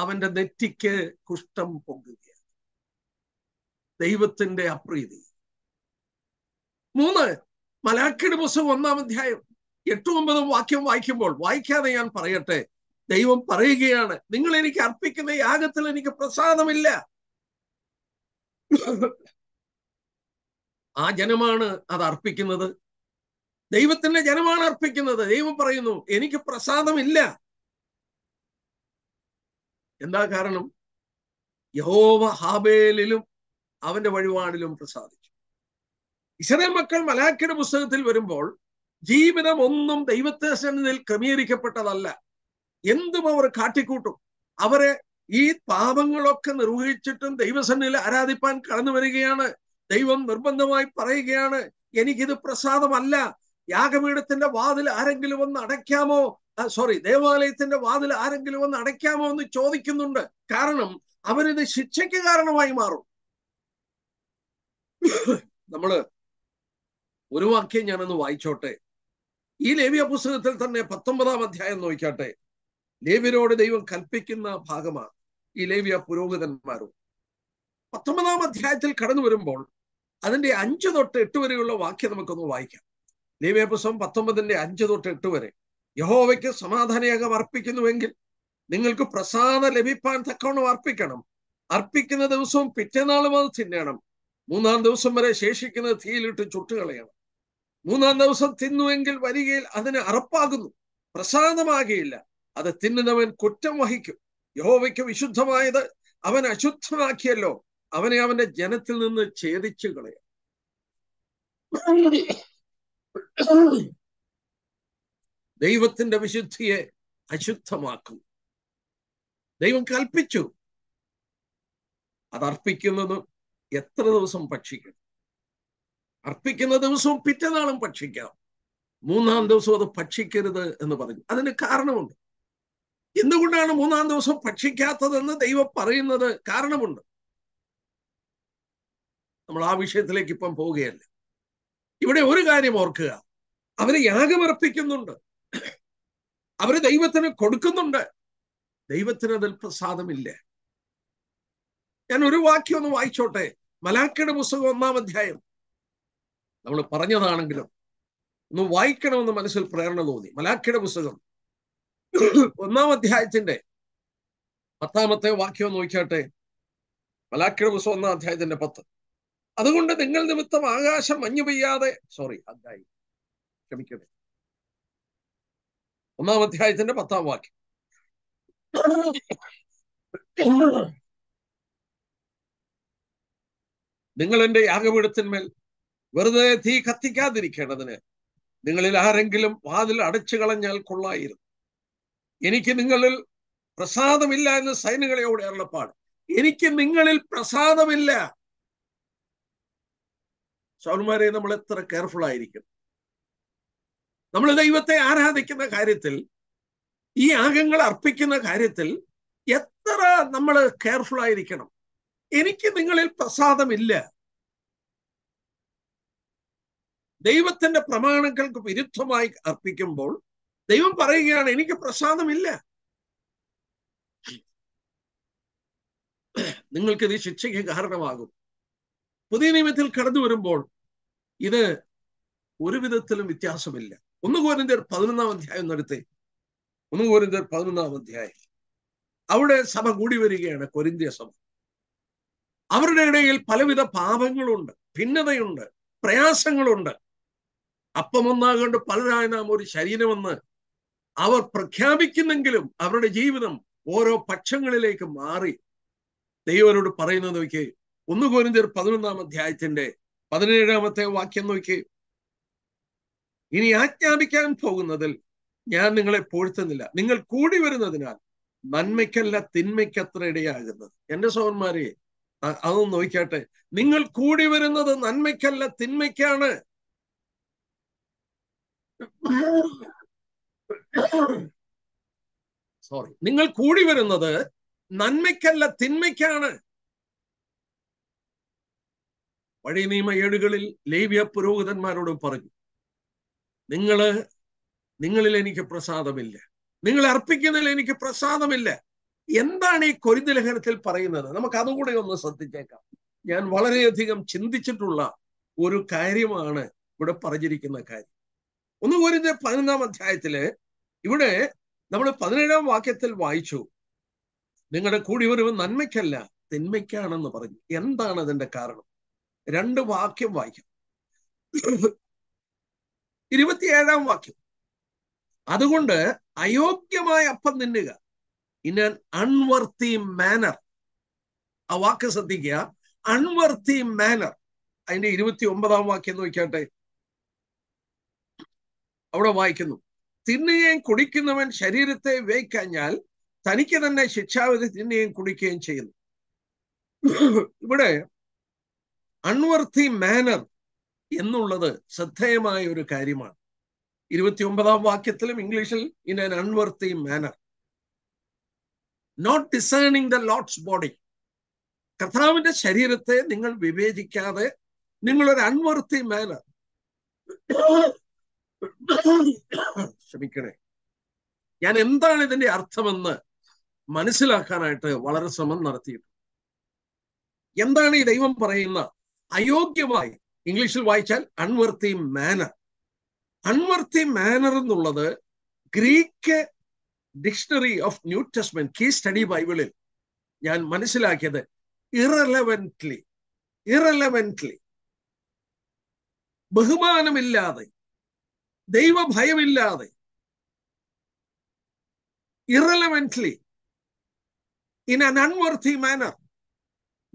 [SPEAKER 1] അവന്റെ നെറ്റിക്ക് കുഷ്ഠം പൊങ്ങുകയാണ് ദൈവത്തിന്റെ അപ്രീതി മൂന്ന് മലാക്കിയുടെ പുസ്തകം ഒന്നാം അധ്യായം എട്ടും ഒമ്പതും വാക്യം വായിക്കുമ്പോൾ വായിക്കാതെ ഞാൻ പറയട്ടെ ദൈവം പറയുകയാണ് നിങ്ങൾ എനിക്ക് അർപ്പിക്കുന്ന യാഗത്തിൽ എനിക്ക് പ്രസാദമില്ല ആ ജനമാണ് അത് അർപ്പിക്കുന്നത് ദൈവത്തിന്റെ ജനമാണ് അർപ്പിക്കുന്നത് ദൈവം പറയുന്നു എനിക്ക് പ്രസാദമില്ല എന്താ കാരണം യഹോവ ഹാബേലിലും അവന്റെ വഴിപാടിലും പ്രസാദിച്ചു ഇസ്രായേൽ മക്കൾ മലാഖയുടെ പുസ്തകത്തിൽ വരുമ്പോൾ ജീവിതം ഒന്നും ദൈവത്തെ സന്നിധിയിൽ ക്രമീകരിക്കപ്പെട്ടതല്ല എന്തും അവർ കാട്ടിക്കൂട്ടും അവരെ ഈ പാപങ്ങളൊക്കെ നിർവഹിച്ചിട്ടും ദൈവസന്നിൽ ആരാധിപ്പാൻ കടന്നു വരികയാണ് ദൈവം നിർബന്ധമായി പറയുകയാണ് എനിക്കിത് പ്രസാദമല്ല യാഗപീഠത്തിന്റെ വാതിൽ ആരെങ്കിലും ഒന്ന് അടയ്ക്കാമോ സോറി ദേവാലയത്തിന്റെ വാതിൽ ആരെങ്കിലും ഒന്ന് അടയ്ക്കാമോ എന്ന് ചോദിക്കുന്നുണ്ട് കാരണം അവരിത് ശിക്ഷയ്ക്ക് കാരണമായി മാറും നമ്മള് ഒരു വാക്യം ഞാനൊന്ന് വായിച്ചോട്ടെ ഈ ലേവ്യ പുസ്തകത്തിൽ തന്നെ പത്തൊമ്പതാം അധ്യായം നോക്കാട്ടെ ലേവ്യരോട് ദൈവം കൽപ്പിക്കുന്ന ഭാഗമാണ് ഈ ലേവ്യ പുരോഹിതന്മാരും പത്തൊമ്പതാം അധ്യായത്തിൽ കടന്നു വരുമ്പോൾ അതിന്റെ അഞ്ച് തൊട്ട് എട്ട് വരെയുള്ള വാക്യം നമുക്കൊന്ന് വായിക്കാം ലേവ്യ പുസ്തകം പത്തൊമ്പതിന്റെ അഞ്ച് തൊട്ട് എട്ട് വരെ യഹോവയ്ക്ക് സമാധാനയാകം അർപ്പിക്കുന്നുവെങ്കിൽ നിങ്ങൾക്ക് പ്രസാദ ലഭിപ്പാൻ തക്കവണ്ണം അർപ്പിക്കണം അർപ്പിക്കുന്ന ദിവസവും പിറ്റേനാളും അത് തിന്നണം മൂന്നാം ദിവസം വരെ ശേഷിക്കുന്നത് തീയിലിട്ട് ചുട്ടുകളയണം മൂന്നാം ദിവസം തിന്നുവെങ്കിൽ വരികയിൽ അതിന് അറപ്പാകുന്നു പ്രസാദമാകിയില്ല അത് തിന്നുന്നവൻ കുറ്റം വഹിക്കും യഹോവയ്ക്ക് വിശുദ്ധമായത് അവൻ അശുദ്ധമാക്കിയല്ലോ അവനെ അവന്റെ ജനത്തിൽ നിന്ന് ഛേദിച്ചു കളയാം ദൈവത്തിന്റെ വിശുദ്ധിയെ അശുദ്ധമാക്കും ദൈവം കൽപ്പിച്ചു അതർപ്പിക്കുന്നത് എത്ര ദിവസം ഭക്ഷിക്കണം അർപ്പിക്കുന്ന ദിവസവും പിറ്റേനാളും ഭക്ഷിക്കാം മൂന്നാം ദിവസം അത് ഭക്ഷിക്കരുത് എന്ന് പറഞ്ഞു അതിന് കാരണമുണ്ട് എന്തുകൊണ്ടാണ് മൂന്നാം ദിവസം ഭക്ഷിക്കാത്തതെന്ന് ദൈവം പറയുന്നത് കാരണമുണ്ട് നമ്മൾ ആ വിഷയത്തിലേക്ക് ഇപ്പം പോവുകയല്ല ഇവിടെ ഒരു കാര്യം ഓർക്കുക അവര് യാഗമർപ്പിക്കുന്നുണ്ട് അവര് ദൈവത്തിന് കൊടുക്കുന്നുണ്ട് ദൈവത്തിന് അതിൽ പ്രസാദമില്ല ഞാൻ ഒരു വാക്യം ഒന്ന് വായിച്ചോട്ടെ മലാക്കയുടെ പുസ്തകം ഒന്നാം അധ്യായം നമ്മൾ പറഞ്ഞതാണെങ്കിലും ഒന്ന് വായിക്കണമെന്ന് മനസ്സിൽ പ്രേരണ തോന്നി മലാക്കയുടെ പുസ്തകം ഒന്നാം അധ്യായത്തിന്റെ പത്താമത്തെ വാക്യം നോക്കിയാട്ടെ മലാക്കിഴമസ് ഒന്നാം അധ്യായത്തിന്റെ പത്ത് അതുകൊണ്ട് നിങ്ങൾ നിമിത്തം ആകാശം മഞ്ഞു പെയ്യാതെ സോറി അധ്യായം ക്ഷമിക്കണേ ഒന്നാം അധ്യായത്തിന്റെ പത്താം വാക്യം നിങ്ങൾ എന്റെ യാഗപീഠത്തിന്മേൽ വെറുതെ തീ കത്തിക്കാതിരിക്കേണ്ടതിന് നിങ്ങളിൽ ആരെങ്കിലും വാതിൽ അടച്ചു കളഞ്ഞാൽ കൊള്ളായിരുന്നു എനിക്ക് നിങ്ങളിൽ പ്രസാദമില്ല എന്ന് സൈനികളെയോട് അരുളപ്പാട് എനിക്ക് നിങ്ങളിൽ പ്രസാദമില്ല സൗന്മാരെ നമ്മൾ എത്ര കെയർഫുൾ ആയിരിക്കും നമ്മൾ ദൈവത്തെ ആരാധിക്കുന്ന കാര്യത്തിൽ ഈ യാഗങ്ങൾ അർപ്പിക്കുന്ന കാര്യത്തിൽ എത്ര നമ്മൾ കെയർഫുൾ ആയിരിക്കണം എനിക്ക് നിങ്ങളിൽ പ്രസാദമില്ല ദൈവത്തിന്റെ പ്രമാണങ്ങൾക്ക് വിരുദ്ധമായി അർപ്പിക്കുമ്പോൾ ദൈവം പറയുകയാണ് എനിക്ക് പ്രസാദമില്ല നിങ്ങൾക്ക് ഇത് ശിക്ഷയ്ക്ക് കാരണമാകും പുതിയ നിയമത്തിൽ കടന്നു വരുമ്പോൾ ഇത് ഒരു വിധത്തിലും വ്യത്യാസമില്ല ഒന്ന് കോരിന്തർ പതിനൊന്നാം അധ്യായം നടത്തി ഒന്ന് കോരിന്തർ പതിനൊന്നാം അധ്യായം അവിടെ സഭ കൂടി വരികയാണ് കൊരിന്തിയ സഭ അവരുടെ ഇടയിൽ പലവിധ പാപങ്ങളുണ്ട് ഭിന്നതയുണ്ട് പ്രയാസങ്ങളുണ്ട് അപ്പമൊന്നാകൊണ്ട് പലരായ നാം ഒരു ശരീരമെന്ന് അവർ പ്രഖ്യാപിക്കുന്നെങ്കിലും അവരുടെ ജീവിതം ഓരോ പക്ഷങ്ങളിലേക്ക് മാറി ദൈവനോട് പറയുന്നത് നോക്കി ഒന്ന് കോരിന്തിയർ പതിനൊന്നാം അധ്യായത്തിന്റെ പതിനേഴാമത്തെ വാക്യം നോക്കി ഇനി ആജ്ഞാപിക്കാൻ പോകുന്നതിൽ ഞാൻ നിങ്ങളെ പൊഴുത്തുന്നില്ല നിങ്ങൾ കൂടി വരുന്നതിനാൽ നന്മയ്ക്കല്ല തിന്മയ്ക്കത്ര ഇടയാകുന്നത് എന്റെ സോന്മാരെ അതൊന്ന് നോക്കിയാട്ടെ നിങ്ങൾ കൂടി വരുന്നത് നന്മയ്ക്കല്ല തിന്മയ്ക്കാണ് സോറി നിങ്ങൾ കൂടി വരുന്നത് നന്മയ്ക്കല്ല തിന്മയ്ക്കാണ് പഴയ നിയമ ഏടുകളിൽ ലേവ്യ പുരോഹിതന്മാരോട് പറഞ്ഞു നിങ്ങള് നിങ്ങളിൽ എനിക്ക് പ്രസാദമില്ല നിങ്ങൾ അർപ്പിക്കുന്നതിൽ എനിക്ക് പ്രസാദമില്ല എന്താണ് ഈ കൊരിന്ത ലഹനത്തിൽ പറയുന്നത് നമുക്ക് അതുകൂടെ ഒന്ന് ശ്രദ്ധിച്ചേക്കാം ഞാൻ വളരെയധികം ചിന്തിച്ചിട്ടുള്ള ഒരു കാര്യമാണ് ഇവിടെ പറഞ്ഞിരിക്കുന്ന കാര്യം ഒന്ന് പോരിന്റെ പതിനൊന്നാം അധ്യായത്തില് ഇവിടെ നമ്മൾ പതിനേഴാം വാക്യത്തിൽ വായിച്ചു നിങ്ങളുടെ കൂടി വരവ് നന്മയ്ക്കല്ല തിന്മയ്ക്കാണെന്ന് പറഞ്ഞു എന്താണ് അതിന്റെ കാരണം രണ്ട് വാക്യം വായിക്കാം ഇരുപത്തിയേഴാം വാക്യം അതുകൊണ്ട് അയോഗ്യമായ അപ്പം നിന്നുക ഇൻ ആൻ അൺവർത്തി മാനർ ആ വാക്ക് ശ്രദ്ധിക്കുക അൺവർത്തി മാനർ അതിന്റെ ഇരുപത്തി ഒമ്പതാം വാക്യം നോക്കിയാട്ടെ അവിടെ വായിക്കുന്നു തിന്നുകയും കുടിക്കുന്നവൻ ശരീരത്തെ വേയിക്കഴിഞ്ഞാൽ തനിക്ക് തന്നെ ശിക്ഷാവിധി തിന്നുകയും കുടിക്കുകയും ചെയ്യുന്നു ഇവിടെ അൺവർത്തി മാനർ എന്നുള്ളത് ശ്രദ്ധേയമായ ഒരു കാര്യമാണ് ഇരുപത്തി ഒമ്പതാം വാക്യത്തിലും ഇംഗ്ലീഷിൽ in an unworthy manner not discerning the lord's body കർത്താവിന്റെ ശരീരത്തെ നിങ്ങൾ വിവേചിക്കാതെ നിങ്ങളൊരു അൺവർത്തി മാനർ ക്ഷമിക്കണേ ഞാൻ എന്താണ് ഇതിന്റെ അർത്ഥമെന്ന് മനസ്സിലാക്കാനായിട്ട് വളരെ ശ്രമം നടത്തിയിട്ടുണ്ട് എന്താണ് ഈ ദൈവം പറയുന്ന അയോഗ്യമായി ഇംഗ്ലീഷിൽ വായിച്ചാൽ അൺവർത്തി മാനർ അൺവർത്തി മാനർ എന്നുള്ളത് Greek dictionary of New Testament key study ബൈബിളിൽ ഞാൻ മനസ്സിലാക്കിയത് ഇറലവൻറ്റ്ലി ഇറലവൻറ്റ്ലി ബഹുമാനമില്ലാതെ ദൈവഭയമില്ലാതെ irreverently in an unworthy manner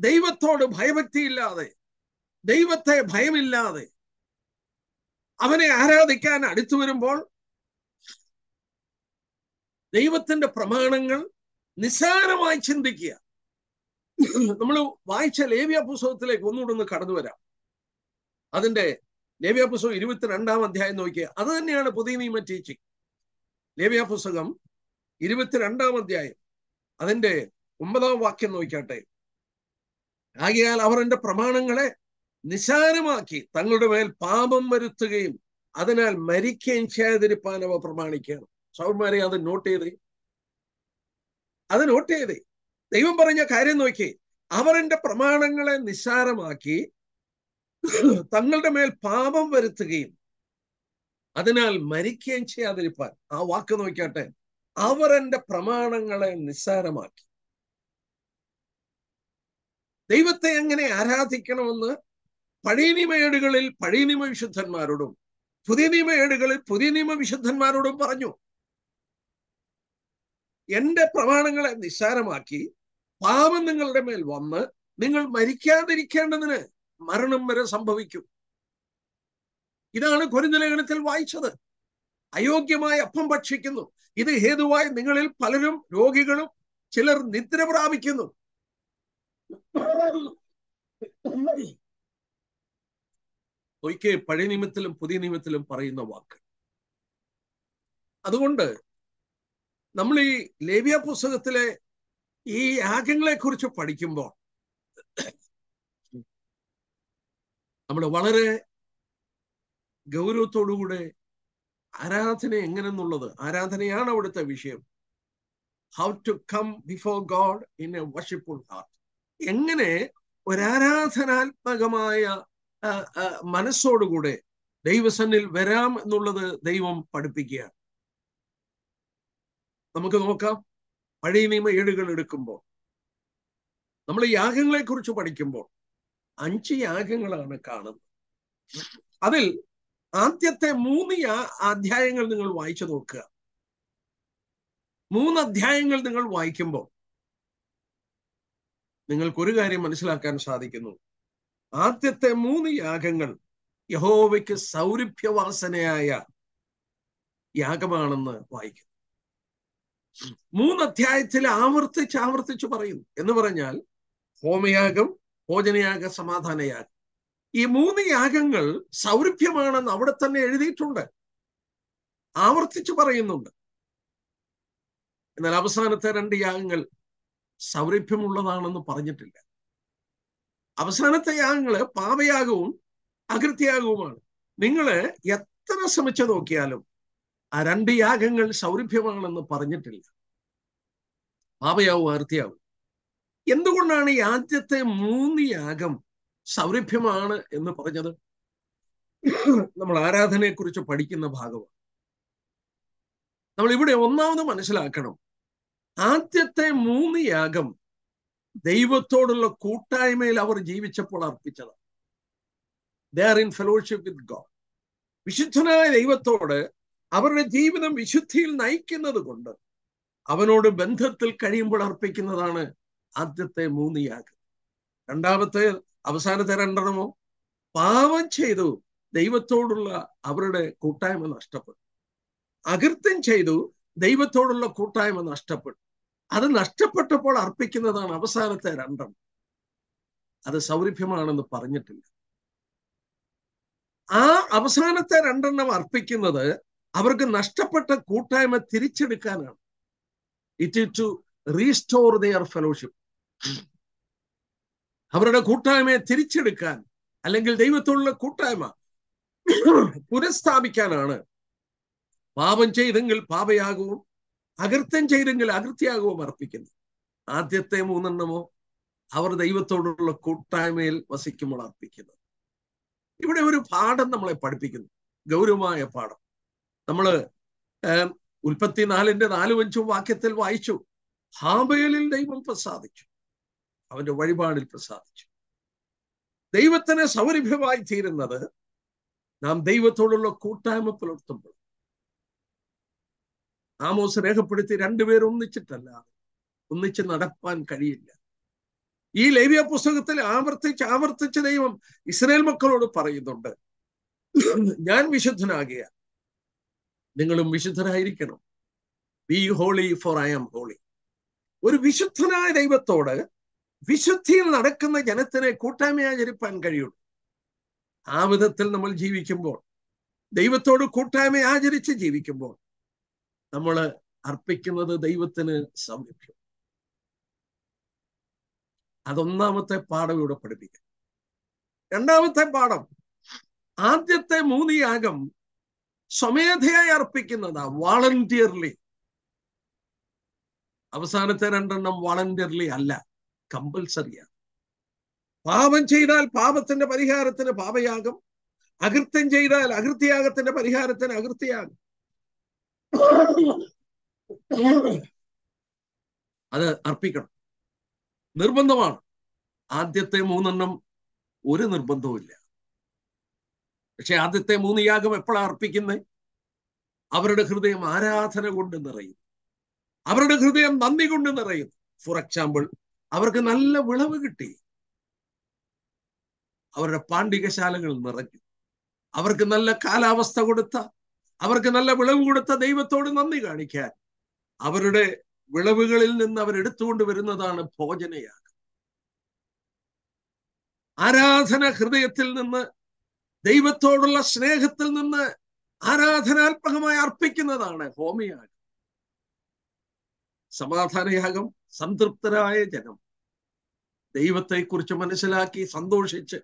[SPEAKER 1] ദൈവത്തോട് ഭയഭക്തിയില്ലാതെ ദൈവത്തെ ഭയമില്ലാതെ അവനെ ആരാധിക്കാൻ അടുത്തു വരുമ്പോൾ ദൈവത്തിന്റെ പ്രമാണങ്ങൾ നിസ്സാരമായി ചിന്തിക്കുക നമ്മൾ വായിച്ച ലേവ്യ പുസ്തകത്തിലേക്ക് ഒന്നുകൂടെ ഒന്ന് കടന്നു വരാം അതിന്റെ ലേവ്യാ പുസ്തകം ഇരുപത്തിരണ്ടാം അധ്യായം നോക്കിയാൽ അത് തന്നെയാണ് പുതിയ നിയമ ടീച്ചിങ് ലേവ്യാ പുസ്തകം ഇരുപത്തിരണ്ടാം അധ്യായം അതിന്റെ ഒമ്പതാം വാക്യം നോക്കിയാട്ടെ ആകിയാൽ അവർ എന്റെ പ്രമാണങ്ങളെ നിസാരമാക്കി തങ്ങളുടെ മേൽ പാപം വരുത്തുകയും അതിനാൽ മരിക്കുകയും ചെയ്യാതിരിപ്പാൻ അവ പ്രമാണിക്കുകയാണ് സൗർമാരെ അത് നോട്ട് ചെയ്തേ അത് നോട്ട് ചെയ്തേ ദൈവം പറഞ്ഞ കാര്യം നോക്കി അവർ എന്റെ പ്രമാണങ്ങളെ നിസ്സാരമാക്കി തങ്ങളുടെ മേൽ പാപം വരുത്തുകയും അതിനാൽ മരിക്കുകയും ചെയ്യാതിരിപ്പാൻ ആ വാക്ക് നോക്കിയാട്ടെ അവർ എന്റെ പ്രമാണങ്ങളെ നിസ്സാരമാക്കി ദൈവത്തെ എങ്ങനെ ആരാധിക്കണമെന്ന് പഴയ നിയമയേടുകളിൽ പഴയ നിയമ വിശുദ്ധന്മാരോടും പുതിയ നിയമയേടുകളിൽ പുതിയ നിയമ വിശുദ്ധന്മാരോടും പറഞ്ഞു എന്റെ പ്രമാണങ്ങളെ നിസ്സാരമാക്കി പാപം നിങ്ങളുടെ മേൽ വന്ന് നിങ്ങൾ മരിക്കാതിരിക്കേണ്ടതിന് മരണം വരെ സംഭവിക്കും ഇതാണ് കുരുന്നലേഖനത്തിൽ വായിച്ചത് അയോഗ്യമായ അപ്പം ഭക്ഷിക്കുന്നു ഇത് ഹേതുവായി നിങ്ങളിൽ പലരും രോഗികളും ചിലർ നിദ്ര പ്രാപിക്കുന്നു ഒരിക്കെ പഴയ നിയമത്തിലും പുതിയ നിയമത്തിലും പറയുന്ന വാക്ക് അതുകൊണ്ട് നമ്മൾ ഈ ലേവ്യ പുസ്തകത്തിലെ ഈ യാഗങ്ങളെ കുറിച്ച് പഠിക്കുമ്പോൾ നമ്മൾ വളരെ ഗൗരവത്തോടുകൂടെ ആരാധന എങ്ങനെന്നുള്ളത് ആരാധനയാണ് അവിടുത്തെ വിഷയം how to come before God in a worshipful heart എങ്ങനെ ഒരാരാധനാത്മകമായ മനസ്സോടുകൂടെ ദൈവസന്നിൽ വരാം എന്നുള്ളത് ദൈവം പഠിപ്പിക്കുകയാണ് നമുക്ക് നോക്കാം പഴയ നിയമ ഏടുകൾ എടുക്കുമ്പോൾ നമ്മൾ യാഗങ്ങളെ കുറിച്ച് പഠിക്കുമ്പോൾ അഞ്ച് യാഗങ്ങളാണ് കാണുന്നത് അതിൽ ആദ്യത്തെ മൂന്ന് അധ്യായങ്ങൾ നിങ്ങൾ വായിച്ചു നോക്കുക മൂന്ന് അധ്യായങ്ങൾ നിങ്ങൾ വായിക്കുമ്പോൾ നിങ്ങൾക്ക് ഒരു കാര്യം മനസ്സിലാക്കാൻ സാധിക്കുന്നു ആദ്യത്തെ മൂന്ന് യാഗങ്ങൾ യഹോവയ്ക്ക് സൗരഭ്യവാസനയായ യാഗമാണെന്ന് വായിക്കും മൂന്നധ്യായത്തിൽ അധ്യായത്തിൽ ആവർത്തിച്ച് ആവർത്തിച്ച് പറയുന്നു എന്ന് പറഞ്ഞാൽ ഹോമയാഗം ഭോജനയാഗ സമാധാനയാഗം ഈ മൂന്ന് യാഗങ്ങൾ സൗരഭ്യമാണെന്ന് അവിടെ തന്നെ എഴുതിയിട്ടുണ്ട് ആവർത്തിച്ചു പറയുന്നുണ്ട് എന്നാൽ അവസാനത്തെ രണ്ട് യാഗങ്ങൾ സൗരഭ്യമുള്ളതാണെന്ന് പറഞ്ഞിട്ടില്ല അവസാനത്തെ യാഗങ്ങള് പാപയാഗവും അകൃത്യാഗവുമാണ് നിങ്ങൾ എത്ര ശ്രമിച്ചു നോക്കിയാലും ആ രണ്ട് യാഗങ്ങൾ സൗരഭ്യമാണെന്ന് പറഞ്ഞിട്ടില്ല പാപയാവും അകൃത്യാവും എന്തുകൊണ്ടാണ് ഈ ആദ്യത്തെ മൂന്ന് യാഗം സൗരഭ്യമാണ് എന്ന് പറഞ്ഞത് നമ്മൾ ആരാധനയെ കുറിച്ച് പഠിക്കുന്ന ഭാഗമാണ് നമ്മൾ ഇവിടെ ഒന്നാമത് മനസ്സിലാക്കണം ആദ്യത്തെ മൂന്ന് യാഗം ദൈവത്തോടുള്ള കൂട്ടായ്മയിൽ അവർ ജീവിച്ചപ്പോൾ അർപ്പിച്ചതാണ് they are in fellowship with God വിശുദ്ധനായ ദൈവത്തോട് അവരുടെ ജീവിതം വിശുദ്ധിയിൽ നയിക്കുന്നത് കൊണ്ട് അവനോട് ബന്ധത്തിൽ കഴിയുമ്പോൾ അർപ്പിക്കുന്നതാണ് ആദ്യത്തെ മൂന്ന് യാഗം രണ്ടാമത്തെ അവസാനത്തെ രണ്ടെണ്ണമോ പാപം ചെയ്തു ദൈവത്തോടുള്ള അവരുടെ കൂട്ടായ്മ നഷ്ടപ്പെട്ടു അകൃത്യം ചെയ്തു ദൈവത്തോടുള്ള കൂട്ടായ്മ നഷ്ടപ്പെട്ടു അത് നഷ്ടപ്പെട്ടപ്പോൾ അർപ്പിക്കുന്നതാണ് അവസാനത്തെ രണ്ടെണ്ണം അത് സൗരഭ്യമാണെന്ന് പറഞ്ഞിട്ടില്ല ആ അവസാനത്തെ രണ്ടെണ്ണം അർപ്പിക്കുന്നത് അവർക്ക് നഷ്ടപ്പെട്ട കൂട്ടായ്മ തിരിച്ചെടുക്കാനാണ് it to restore their fellowship അവരുടെ കൂട്ടായ്മയെ തിരിച്ചെടുക്കാൻ അല്ലെങ്കിൽ ദൈവത്തോടുള്ള കൂട്ടായ്മ പുനഃസ്ഥാപിക്കാനാണ് പാപം ചെയ്തെങ്കിൽ പാപയാകവും അകൃത്യം ചെയ്തെങ്കിൽ അകൃത്യാകവും അർപ്പിക്കുന്നു ആദ്യത്തെ മൂന്നെണ്ണമോ അവർ ദൈവത്തോടുള്ള കൂട്ടായ്മയിൽ വസിക്കുമ്പോൾ അർപ്പിക്കുന്നു ഇവിടെ ഒരു പാഠം നമ്മളെ പഠിപ്പിക്കുന്നു ഗൗരവമായ പാഠം നമ്മൾ ഉൽപ്പത്തി നാലിന്റെ നാലു വഞ്ചും വാക്യത്തിൽ വായിച്ചു ഹാബയലിൽ ദൈവം പ്രസാദിച്ചു അവന്റെ വഴിപാടിൽ പ്രസാദിച്ചു ദൈവത്തിന് സൗരഭ്യമായി തീരുന്നത് നാം ദൈവത്തോടുള്ള കൂട്ടായ്മ പുലർത്തുമ്പോൾ ആമോസ് രേഖപ്പെടുത്തി രണ്ടുപേരും ഒന്നിച്ചിട്ടല്ല ഒന്നിച്ച് നടപ്പാൻ കഴിയില്ല ഈ ലൈവ്യ പുസ്തകത്തിൽ ആവർത്തിച്ച് ആവർത്തിച്ച് ദൈവം ഇസ്രയേൽ മക്കളോട് പറയുന്നുണ്ട് ഞാൻ വിശുദ്ധനാകിയ നിങ്ങളും വിശുദ്ധനായിരിക്കണം be holy for I am holy ഒരു വിശുദ്ധനായ ദൈവത്തോട് വിശുദ്ധിയിൽ നടക്കുന്ന ജനത്തിനെ കൂട്ടായ്മയാചരിപ്പാൻ കഴിയുള്ളൂ ആ വിധത്തിൽ നമ്മൾ ജീവിക്കുമ്പോൾ ദൈവത്തോട് കൂട്ടായ്മ ആചരിച്ച് ജീവിക്കുമ്പോൾ നമ്മൾ അർപ്പിക്കുന്നത് ദൈവത്തിന് സൗലഭ്യം അതൊന്നാമത്തെ പാഠം ഇവിടെ പഠിപ്പിക്കാം രണ്ടാമത്തെ പാഠം ആദ്യത്തെ മൂന്ന് യാഗം സ്വമേധയായി അർപ്പിക്കുന്നതാ വാളണ്ടിയർലി അവസാനത്തെ രണ്ടെണ്ണം വാളണ്ടിയർലി അല്ല കമ്പൽസറിയാണ് പാപം ചെയ്താൽ പാപത്തിന്റെ പരിഹാരത്തിന് പാപയാകും അകൃത്യം ചെയ്താൽ അകൃത്യയാഗത്തിന്റെ പരിഹാരത്തിന് അകൃത്യയാകും അത് അർപ്പിക്കണം നിർബന്ധമാണ് ആദ്യത്തെ മൂന്നെണ്ണം ഒരു നിർബന്ധവുമില്ല പക്ഷെ ആദ്യത്തെ മൂന്ന് യാഗം എപ്പോഴാണ് അർപ്പിക്കുന്നത് അവരുടെ ഹൃദയം ആരാധന കൊണ്ട് നിറയും അവരുടെ ഹൃദയം നന്ദി കൊണ്ട് നിറയും ഫോർ എക്സാമ്പിൾ അവർക്ക് നല്ല വിളവ് കിട്ടി അവരുടെ പാണ്ഡികശാലകൾ നിറഞ്ഞു അവർക്ക് നല്ല കാലാവസ്ഥ കൊടുത്ത അവർക്ക് നല്ല വിളവ് കൊടുത്ത ദൈവത്തോട് നന്ദി കാണിക്കാൻ അവരുടെ വിളവുകളിൽ നിന്ന് അവരെടുത്തുകൊണ്ട് വരുന്നതാണ് ഭോജനയാഗം ആരാധന ഹൃദയത്തിൽ നിന്ന് ദൈവത്തോടുള്ള സ്നേഹത്തിൽ നിന്ന് ആരാധനാത്മകമായി അർപ്പിക്കുന്നതാണ് ഹോമയാഗം സമാധാനയാഗം സംതൃപ്തരായ ജനം ദൈവത്തെക്കുറിച്ച് മനസ്സിലാക്കി സന്തോഷിച്ച്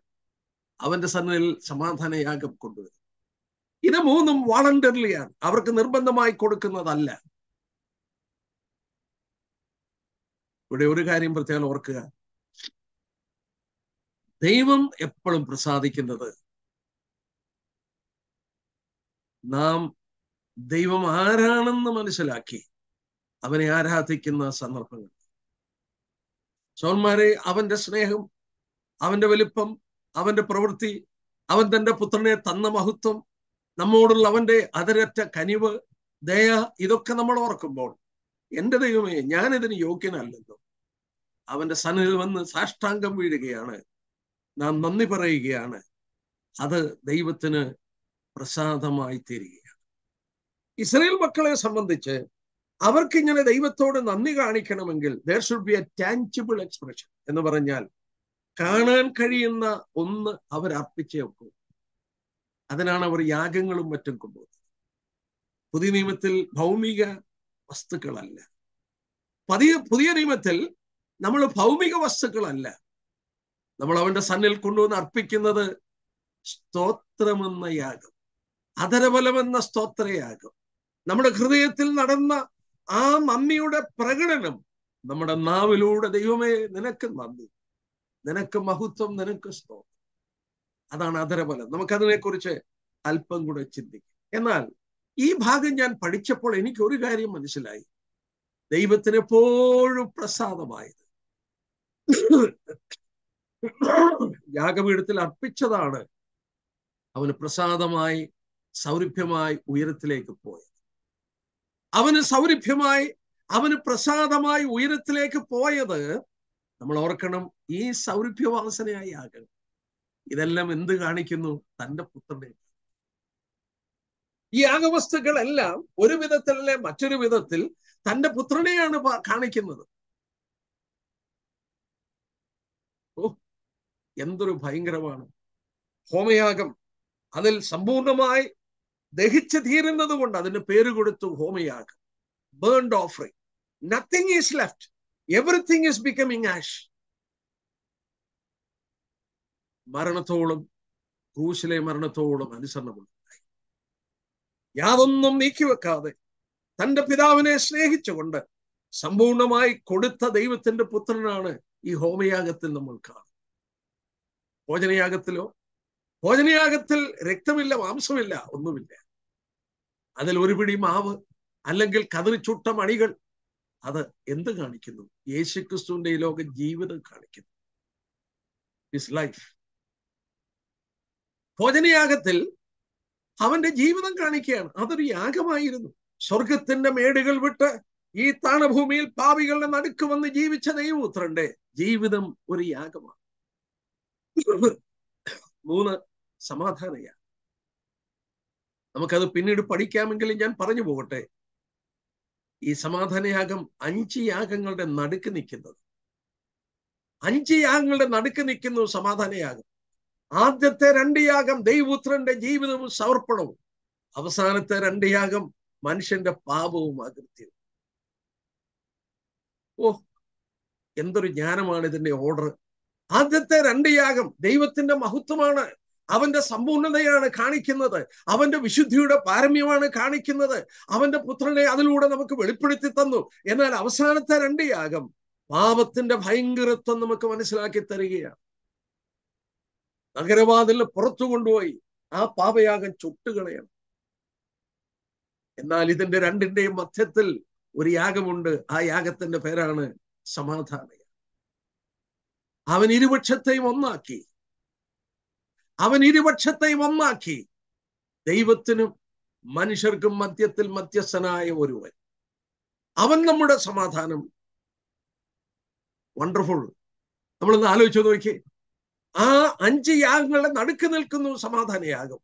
[SPEAKER 1] അവന്റെ സന്നിധിയിൽ സമാധാനയാഗം കൊണ്ടുവരും ഇത് മൂന്നും വളണ്ടറിലിയാണ് അവർക്ക് നിർബന്ധമായി കൊടുക്കുന്നതല്ല ഇവിടെ ഒരു കാര്യം പ്രത്യേകം ഓർക്കുക ദൈവം എപ്പോഴും പ്രസാദിക്കുന്നത് നാം ദൈവം ആരാണെന്ന് മനസ്സിലാക്കി അവനെ ആരാധിക്കുന്ന സന്ദർഭങ്ങൾ സൗന്മാരെ അവന്റെ സ്നേഹം അവന്റെ വലിപ്പം അവന്റെ പ്രവൃത്തി അവൻ തന്റെ പുത്രനെ തന്ന മഹത്വം നമ്മോടുള്ള അവന്റെ അതിരറ്റ കനിവ് ദയ ഇതൊക്കെ നമ്മൾ ഓർക്കുമ്പോൾ എൻ്റെ ദൈവമേ ഞാൻ ഇതിന് യോഗ്യനല്ലല്ലോ അവന്റെ സന്നിധിയിൽ വന്ന് സാഷ്ടാംഗം വീഴുകയാണ് നാം നന്ദി പറയുകയാണ് അത് ദൈവത്തിന് പ്രസാദമായി തീരുകയാണ് ഇസ്രയേൽ മക്കളെ സംബന്ധിച്ച് അവർക്ക് ഇങ്ങനെ ദൈവത്തോട് നന്ദി കാണിക്കണമെങ്കിൽ there should be a tangible expression എന്ന് പറഞ്ഞാൽ കാണാൻ കഴിയുന്ന ഒന്ന് അവർ അർപ്പിച്ചേ ഒക്കൂ അതിനാണ് അവർ യാഗങ്ങളും മറ്റും കൊണ്ടുപോകുന്നത് പുതിയ നിയമത്തിൽ ഭൗമിക വസ്തുക്കളല്ല പുതിയ പുതിയ നിയമത്തിൽ നമ്മൾ ഭൗമിക വസ്തുക്കളല്ല നമ്മൾ അവന്റെ സന്നിൽ കൊണ്ടുവന്ന് അർപ്പിക്കുന്നത് സ്തോത്രമെന്ന യാഗം അതരബലമെന്ന സ്തോത്രയാഗം നമ്മുടെ ഹൃദയത്തിൽ നടന്ന ആ മമ്മിയുടെ പ്രകടനം നമ്മുടെ നാവിലൂടെ ദൈവമേ നിനക്ക് നന്ദി നിനക്ക് മഹത്വം നിനക്ക് സ്തോത്രം അതാണ് അതരബലം നമുക്കതിനെക്കുറിച്ച് അല്പം കൂടെ ചിന്തിക്കാം എന്നാൽ ഈ ഭാഗം ഞാൻ പഠിച്ചപ്പോൾ എനിക്ക് ഒരു കാര്യം മനസ്സിലായി ദൈവത്തിന് എപ്പോഴും പ്രസാദമായത് യാഗപീഠത്തിൽ അർപ്പിച്ചതാണ് അവന് പ്രസാദമായി സൗരഭ്യമായി ഉയരത്തിലേക്ക് പോയത് അവന് സൗരഭ്യമായി അവന് പ്രസാദമായി ഉയരത്തിലേക്ക് പോയത് നമ്മൾ ഓർക്കണം ഈ സൗരഭ്യവാസനയായി ആകണം ഇതെല്ലാം എന്ത് കാണിക്കുന്നു തന്റെ പുത്രനെ ഈ ആകവസ്തുക്കളെല്ലാം ഒരു വിധത്തിലല്ലേ മറ്റൊരു വിധത്തിൽ തന്റെ പുത്രനെയാണ് കാണിക്കുന്നത് ഓ എന്തൊരു ഭയങ്കരമാണ് ഹോമയാഗം അതിൽ സമ്പൂർണമായി ദഹിച്ച് തീരുന്നത് കൊണ്ട് അതിന് പേര് കൊടുത്തു ഹോമയാഗം burned offering nothing is left everything is becoming ash മരണത്തോളം ക്രൂശിലെ മരണത്തോളം അനുസരണമുണ്ടായി യാതൊന്നും നീക്കിവെക്കാതെ തന്റെ പിതാവിനെ സ്നേഹിച്ചുകൊണ്ട് സമ്പൂർണമായി കൊടുത്ത ദൈവത്തിന്റെ പുത്രനാണ് ഈ ഹോമയാഗത്തിൽ നമ്മൾ കാണുന്നത് ഭോജനയാഗത്തിലോ ഭോജനയാഗത്തിൽ രക്തമില്ല മാംസമില്ല ഒന്നുമില്ല അതിൽ ഒരു പിടി മാവ് അല്ലെങ്കിൽ കതിറിച്ചുട്ട മണികൾ അത് എന്ത് കാണിക്കുന്നു യേശുക്രിസ്തുവിന്റെ ഈ ലോക ജീവിതം കാണിക്കുന്നു ഹിസ് ലൈഫ് ഭോജനയാഗത്തിൽ അവന്റെ ജീവിതം കാണിക്കുകയാണ് അതൊരു യാഗമായിരുന്നു സ്വർഗത്തിന്റെ മേടുകൾ വിട്ട് ഈ താണഭൂമിയിൽ പാവികളുടെ നടുക്ക് വന്ന് ജീവിച്ച ദൈവപുത്രന്റെ ജീവിതം ഒരു യാഗമാണ് മൂന്ന് സമാധാനയാണ് നമുക്കത് പിന്നീട് പഠിക്കാമെങ്കിലും ഞാൻ പറഞ്ഞു പോകട്ടെ ഈ സമാധാനയാഗം അഞ്ച് യാഗങ്ങളുടെ നടുക്ക് നിൽക്കുന്നത് അഞ്ച് യാഗങ്ങളുടെ നടുക്ക് നിൽക്കുന്നു സമാധാനയാഗം ആദ്യത്തെ രണ്ട് യാഗം ദൈവപുത്രന്റെ ജീവിതവും സമർപ്പണവും അവസാനത്തെ രണ്ട് യാഗം മനുഷ്യന്റെ പാപവും അകൃത്യവും ഓ എന്തൊരു ജ്ഞാനമാണ് ഇതിന്റെ ഓർഡർ ആദ്യത്തെ രണ്ട് യാഗം ദൈവത്തിന്റെ മഹത്വമാണ് അവന്റെ സമ്പൂർണതയാണ് കാണിക്കുന്നത് അവന്റെ വിശുദ്ധിയുടെ പാരമ്യമാണ് കാണിക്കുന്നത് അവന്റെ പുത്രനെ അതിലൂടെ നമുക്ക് വെളിപ്പെടുത്തി തന്നു എന്നാൽ അവസാനത്തെ രണ്ട് യാഗം പാപത്തിന്റെ ഭയങ്കരത്വം നമുക്ക് മനസ്സിലാക്കി തരികയാണ് നഗരവാതിൽ പുറത്തു കൊണ്ടുപോയി ആ പാപയാഗം ചുട്ടുകളയണം എന്നാൽ ഇതിന്റെ രണ്ടിന്റെയും മധ്യത്തിൽ ഒരു യാഗമുണ്ട് ആ യാഗത്തിന്റെ പേരാണ് സമാധാന അവൻ ഇരുപക്ഷത്തെയും ഒന്നാക്കി അവൻ ഇരുപക്ഷത്തെ ഒന്നാക്കി ദൈവത്തിനും മനുഷ്യർക്കും മധ്യത്തിൽ മധ്യസ്ഥനായ ഒരുവൻ അവൻ നമ്മുടെ സമാധാനം വണ്ടർഫുൾ നമ്മളൊന്ന് ആലോചിച്ചു നോക്കി ആ അഞ്ച് യാഗങ്ങളുടെ നടുക്ക് നിൽക്കുന്നു സമാധാന യാഗം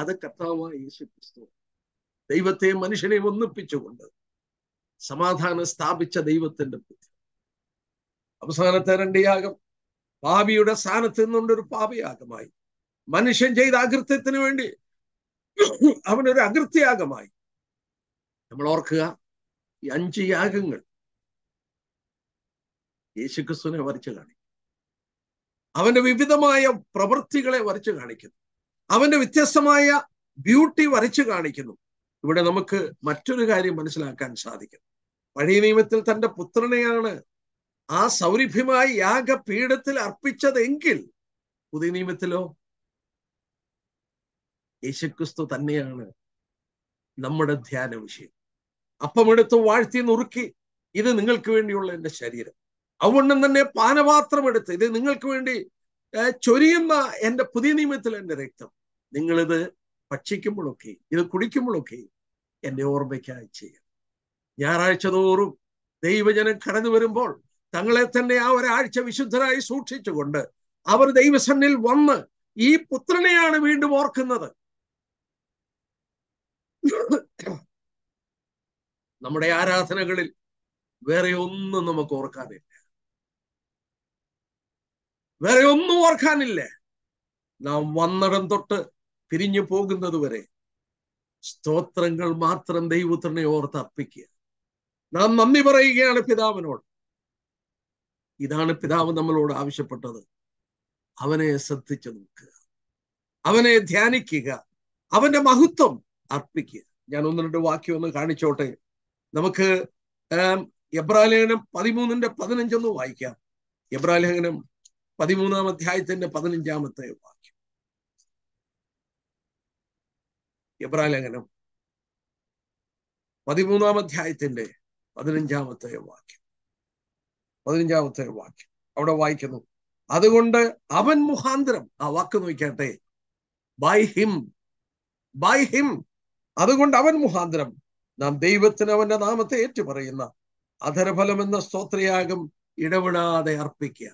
[SPEAKER 1] അത് കർത്താവായ യേശു ക്രിസ്തു ദൈവത്തെ മനുഷ്യനെ ഒന്നിപ്പിച്ചുകൊണ്ട് സമാധാനം സ്ഥാപിച്ച ദൈവത്തിന്റെ ബുദ്ധി അവസാനത്തെ രണ്ട് യാഗം പാപിയുടെ സ്ഥാനത്ത് നിന്നുകൊണ്ടൊരു പാപയാഗമായി മനുഷ്യൻ ചെയ്ത അകൃത്യത്തിന് വേണ്ടി അവനൊരു അകൃത്യാഗമായി നമ്മൾ ഓർക്കുക ഈ അഞ്ച് യാഗങ്ങൾ യേശുക്രിസ്തുവിനെ വരച്ചു കാണിക്കും അവന്റെ വിവിധമായ പ്രവൃത്തികളെ വരച്ചു കാണിക്കുന്നു അവന്റെ വ്യത്യസ്തമായ ബ്യൂട്ടി വരച്ചു കാണിക്കുന്നു ഇവിടെ നമുക്ക് മറ്റൊരു കാര്യം മനസ്സിലാക്കാൻ സാധിക്കും പഴയ നിയമത്തിൽ തന്റെ പുത്രനെയാണ് ആ സൗരഭ്യമായി യാഗപീഠത്തിൽ അർപ്പിച്ചതെങ്കിൽ പുതിയ നിയമത്തിലോ യേശുക്രിസ്തു തന്നെയാണ് നമ്മുടെ ധ്യാന വിഷയം അപ്പമെടുത്ത് വാഴ്ത്തി നുറുക്കി ഇത് നിങ്ങൾക്ക് വേണ്ടിയുള്ള എൻ്റെ ശരീരം അവണ്ണം തന്നെ പാനപാത്രം എടുത്ത് ഇത് നിങ്ങൾക്ക് വേണ്ടി ചൊരിയുന്ന എൻ്റെ പുതിയ നിയമത്തിൽ എൻ്റെ രക്തം നിങ്ങളിത് ഭക്ഷിക്കുമ്പോഴൊക്കെ ഇത് കുടിക്കുമ്പോഴൊക്കെ എൻ്റെ ഓർമ്മയ്ക്കായി ചെയ്യാം ഞായറാഴ്ച തോറും ദൈവജനം കടന്നു വരുമ്പോൾ തങ്ങളെ തന്നെ ആ ഒരാഴ്ച വിശുദ്ധരായി സൂക്ഷിച്ചുകൊണ്ട് അവർ ദൈവസന്നിൽ വന്ന് ഈ പുത്രനെയാണ് വീണ്ടും ഓർക്കുന്നത് നമ്മുടെ ആരാധനകളിൽ വേറെ ഒന്നും നമുക്ക് ഓർക്കാനില്ല വേറെ ഒന്നും ഓർക്കാനില്ല നാം വന്നടം തൊട്ട് പിരിഞ്ഞു പോകുന്നത് വരെ സ്തോത്രങ്ങൾ മാത്രം ദൈവത്തിനെ ഓർത്ത് അർപ്പിക്കുക നാം നന്ദി പറയുകയാണ് പിതാവിനോട് ഇതാണ് പിതാവ് നമ്മളോട് ആവശ്യപ്പെട്ടത് അവനെ ശ്രദ്ധിച്ചു നോക്കുക അവനെ ധ്യാനിക്കുക അവന്റെ മഹത്വം അർപ്പിക്കുക ഞാൻ ഒന്ന് രണ്ട് വാക്യം ഒന്ന് കാണിച്ചോട്ടെ നമുക്ക് എബ്രാലേഖനം പതിമൂന്നിന്റെ പതിനഞ്ചൊന്ന് വായിക്കാം എബ്രാലേഖനം പതിമൂന്നാം അധ്യായത്തിന്റെ പതിനഞ്ചാമത്തെ വാക്യം എബ്രാലേഖനം പതിമൂന്നാം അധ്യായത്തിന്റെ പതിനഞ്ചാമത്തെ വാക്യം പതിനഞ്ചാമത്തെ വാക്യം അവിടെ വായിക്കുന്നു അതുകൊണ്ട് അവൻ മുഖാന്തരം ആ വാക്ക് നോക്കട്ടെ ബൈ ഹിം ബൈ ഹിം അതുകൊണ്ട് അവൻ മുഹാന്തരം നാം ദൈവത്തിന് അവന്റെ നാമത്തെ ഏറ്റുപറയുന്ന അധരഫലം എന്ന സ്തോത്രയാകും ഇടവിടാതെ അർപ്പിക്കുക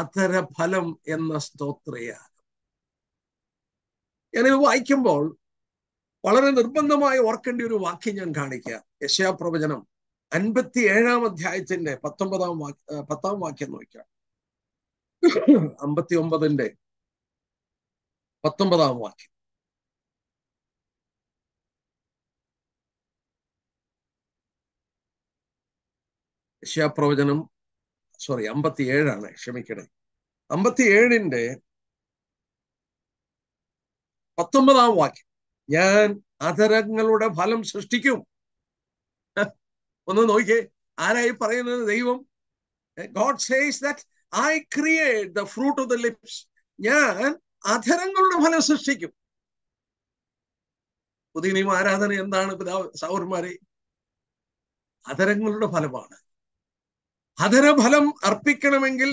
[SPEAKER 1] അധരഫലം എന്ന സ്തോത്രയാകും ഞാനിത് വായിക്കുമ്പോൾ വളരെ നിർബന്ധമായി ഓർക്കേണ്ട ഒരു വാക്യം ഞാൻ കാണിക്കുക യശയാപ്രവചനം അൻപത്തി ഏഴാം അധ്യായത്തിന്റെ പത്തൊമ്പതാം വാക്യ പത്താം വാക്യം നോക്കുക അമ്പത്തി ഒമ്പതിന്റെ പത്തൊമ്പതാം വാക്യം ശ്യാപ്രവചനം സോറി അമ്പത്തി ഏഴാണ് ക്ഷമിക്കണേ അമ്പത്തി ഏഴിന്റെ പത്തൊമ്പതാം വാക്യം ഞാൻ അധരങ്ങളുടെ ഫലം സൃഷ്ടിക്കും ഒന്ന് നോക്കിയേ ആരായി പറയുന്നത് ദൈവം God says that I create the fruit of the lips ഞാൻ അധരങ്ങളുടെ ഫലം സൃഷ്ടിക്കും പുതിയ നിയമ ആരാധന എന്താണ് പിതാവ് സൗർമാരെ അധരങ്ങളുടെ ഫലമാണ് അധരഫലം അർപ്പിക്കണമെങ്കിൽ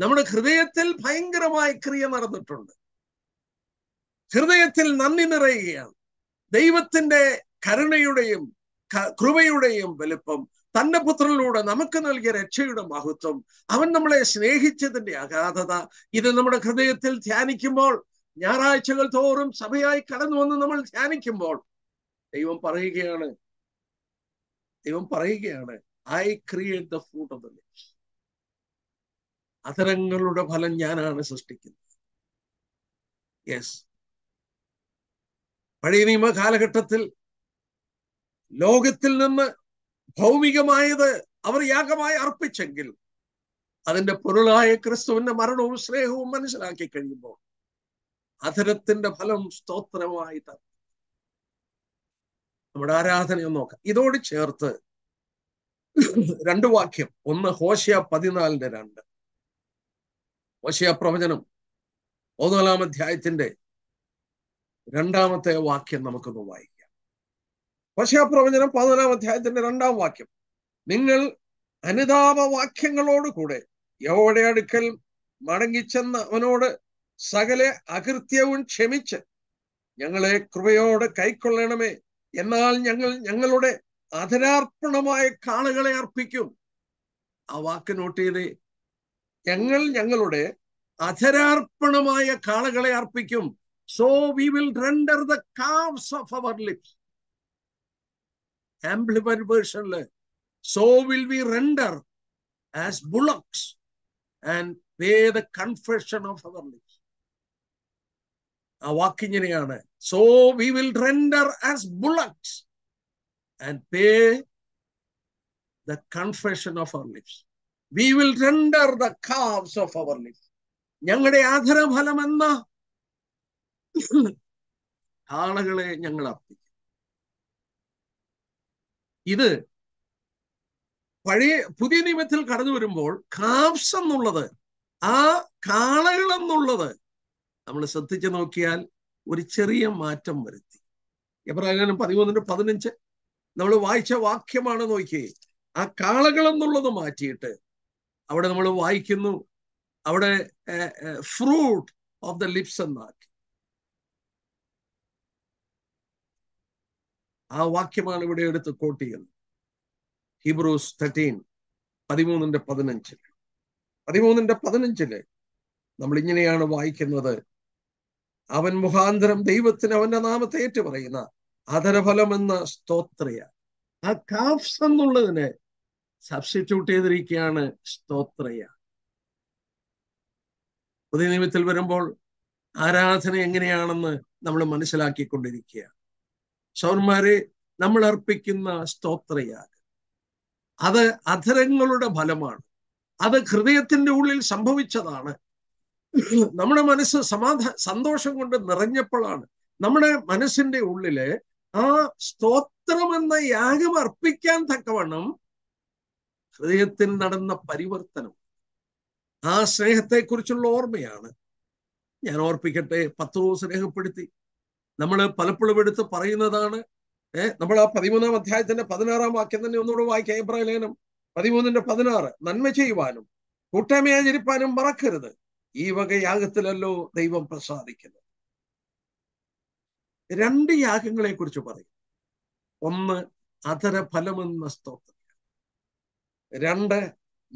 [SPEAKER 1] നമ്മുടെ ഹൃദയത്തിൽ ഭയങ്കരമായ ക്രിയ നടന്നിട്ടുണ്ട് ഹൃദയത്തിൽ നന്ദി നിറയുകയാണ് ദൈവത്തിന്റെ കരുണയുടെയും കൃപയുടെയും വലുപ്പം തന്റെ പുത്രനിലൂടെ നമുക്ക് നൽകിയ രക്ഷയുടെ മഹത്വം അവൻ നമ്മളെ സ്നേഹിച്ചതിന്റെ അഗാധത ഇത് നമ്മുടെ ഹൃദയത്തിൽ ധ്യാനിക്കുമ്പോൾ ഞായറാഴ്ചകൾ തോറും സഭയായി കടന്നു വന്ന് നമ്മൾ ധ്യാനിക്കുമ്പോൾ ദൈവം പറയുകയാണ് ദൈവം പറയുകയാണ് I create the fruit of the lips അധരങ്ങളുടെ ഫലം ഞാനാണ് സൃഷ്ടിക്കുന്നത് യെസ് പഴയ നിയമ കാലഘട്ടത്തിൽ ലോകത്തിൽ നിന്ന് ഭൗമികമായത് അവർ യാഗമായി അർപ്പിച്ചെങ്കിൽ അതിന്റെ പൊരുളായ ക്രിസ്തുവിന്റെ മരണവും സ്നേഹവും മനസ്സിലാക്കി കഴിയുമ്പോൾ അധരത്തിന്റെ ഫലം സ്തോത്രമായി തന്നെ നമ്മുടെ ആരാധനയും നോക്കാം ഇതോട് ചേർത്ത് രണ്ട് വാക്യം ഒന്ന് ഹോഷ്യ പതിനാലിന്റെ രണ്ട് ഹോഷ്യ പ്രവചനം പതിനാലാം അധ്യായത്തിന്റെ രണ്ടാമത്തെ വാക്യം നമുക്കൊന്ന് വായിക്കാം ഹോഷ്യ പ്രവചനം പതിനാലാം അധ്യായത്തിന്റെ രണ്ടാം വാക്യം നിങ്ങൾ അനുതാപ വാക്യങ്ങളോടുകൂടെ യവോടെ അടുക്കൽ മടങ്ങിച്ചെന്ന് അവനോട് സകല അകൃത്യവും ക്ഷമിച്ച് ഞങ്ങളെ കൃപയോടെ കൈക്കൊള്ളണമേ എന്നാൽ ഞങ്ങൾ ഞങ്ങളുടെ ആദരാർപ്പണമായ കാളുകളെ അർപ്പിക്കും ആ വാക്ക് നോട്ട് ചെയ്തേ ഞങ്ങൾ ഞങ്ങളുടെ അധരാർപ്പണമായ കാളകളെ അർപ്പിക്കും so we will render the calves of our lips amplified വേർഷനില് so will we render as bullocks and pay the confession of our lips ആ വാക്കിങ്ങനെയാണ് so we will render as bullocks and pay the confession of our lips. We will render the calves of our lips. ഞങ്ങളുടെ ആധരഫലം എന്ന കാളകളെ ഞങ്ങൾ അർപ്പിക്കും ഇത് പഴയ പുതിയ നിയമത്തിൽ കടന്നു വരുമ്പോൾ കാപ്സ് എന്നുള്ളത് ആ കാളകൾ എന്നുള്ളത് നമ്മൾ ശ്രദ്ധിച്ചു നോക്കിയാൽ ഒരു ചെറിയ മാറ്റം വരുത്തി എബ്രാഹിം പതിമൂന്നിന്റെ പതിനഞ്ച് നമ്മൾ വായിച്ച വാക്യമാണ് നോക്കിയേ ആ കാളകൾ എന്നുള്ളത് മാറ്റിയിട്ട് അവിടെ നമ്മൾ വായിക്കുന്നു അവിടെ ഫ്രൂട്ട് ഓഫ് ദ ലിപ്സ് എന്നാക്കി ആ വാക്യമാണ് ഇവിടെ എടുത്ത് കോട്ട് ചെയ്യുന്നത് ഹിബ്രൂസ് തേർട്ടീൻ പതിമൂന്നിന്റെ പതിനഞ്ചില് പതിമൂന്നിന്റെ പതിനഞ്ചില് നമ്മൾ ഇങ്ങനെയാണ് വായിക്കുന്നത് അവൻ മുഖാന്തരം ദൈവത്തിന് അവന്റെ നാമത്തെ ഏറ്റു പറയുന്ന ആദരഫലം എന്ന സ്തോത്രിയ ആ കാഫ്സ് എന്നുള്ളതിനെ സബ്സ്റ്റിറ്റ്യൂട്ട് ചെയ്തിരിക്കുകയാണ് സ്തോത്രയ പുതിയ നിയമത്തിൽ വരുമ്പോൾ ആരാധന എങ്ങനെയാണെന്ന് നമ്മൾ മനസ്സിലാക്കിക്കൊണ്ടിരിക്കുക സൗന്മാരെ നമ്മൾ അർപ്പിക്കുന്ന സ്തോത്രയാഗം അത് അധരങ്ങളുടെ ഫലമാണ് അത് ഹൃദയത്തിന്റെ ഉള്ളിൽ സംഭവിച്ചതാണ് നമ്മുടെ മനസ്സ് സമാധാന സന്തോഷം കൊണ്ട് നിറഞ്ഞപ്പോഴാണ് നമ്മുടെ മനസ്സിന്റെ ഉള്ളില് ആ സ്തോത്രം എന്ന യാഗം അർപ്പിക്കാൻ തക്കവണ്ണം ഹൃദയത്തിൽ നടന്ന പരിവർത്തനം ആ സ്നേഹത്തെക്കുറിച്ചുള്ള ഓർമ്മയാണ് ഞാൻ ഓർപ്പിക്കട്ടെ പത്ത് ദിവസം രേഖപ്പെടുത്തി നമ്മൾ പലപ്പോഴും എടുത്ത് പറയുന്നതാണ് ഏർ നമ്മൾ ആ പതിമൂന്നാം അധ്യായത്തിന്റെ പതിനാറാം വാക്യം തന്നെ ഒന്നുകൂടെ വായിക്കാം ഏപ്രിൽ ലേനം പതിമൂന്നിന്റെ പതിനാറ് നന്മ ചെയ്യുവാനും കൂട്ടായ്മയാചരിപ്പാനും മറക്കരുത് ഈ വക യാഗത്തിലല്ലോ ദൈവം പ്രസാദിക്കുന്നത് രണ്ട് യാഗങ്ങളെ കുറിച്ച് പറയും ഒന്ന് അധര ഫലമെന്ന സ്തോത്രം രണ്ട്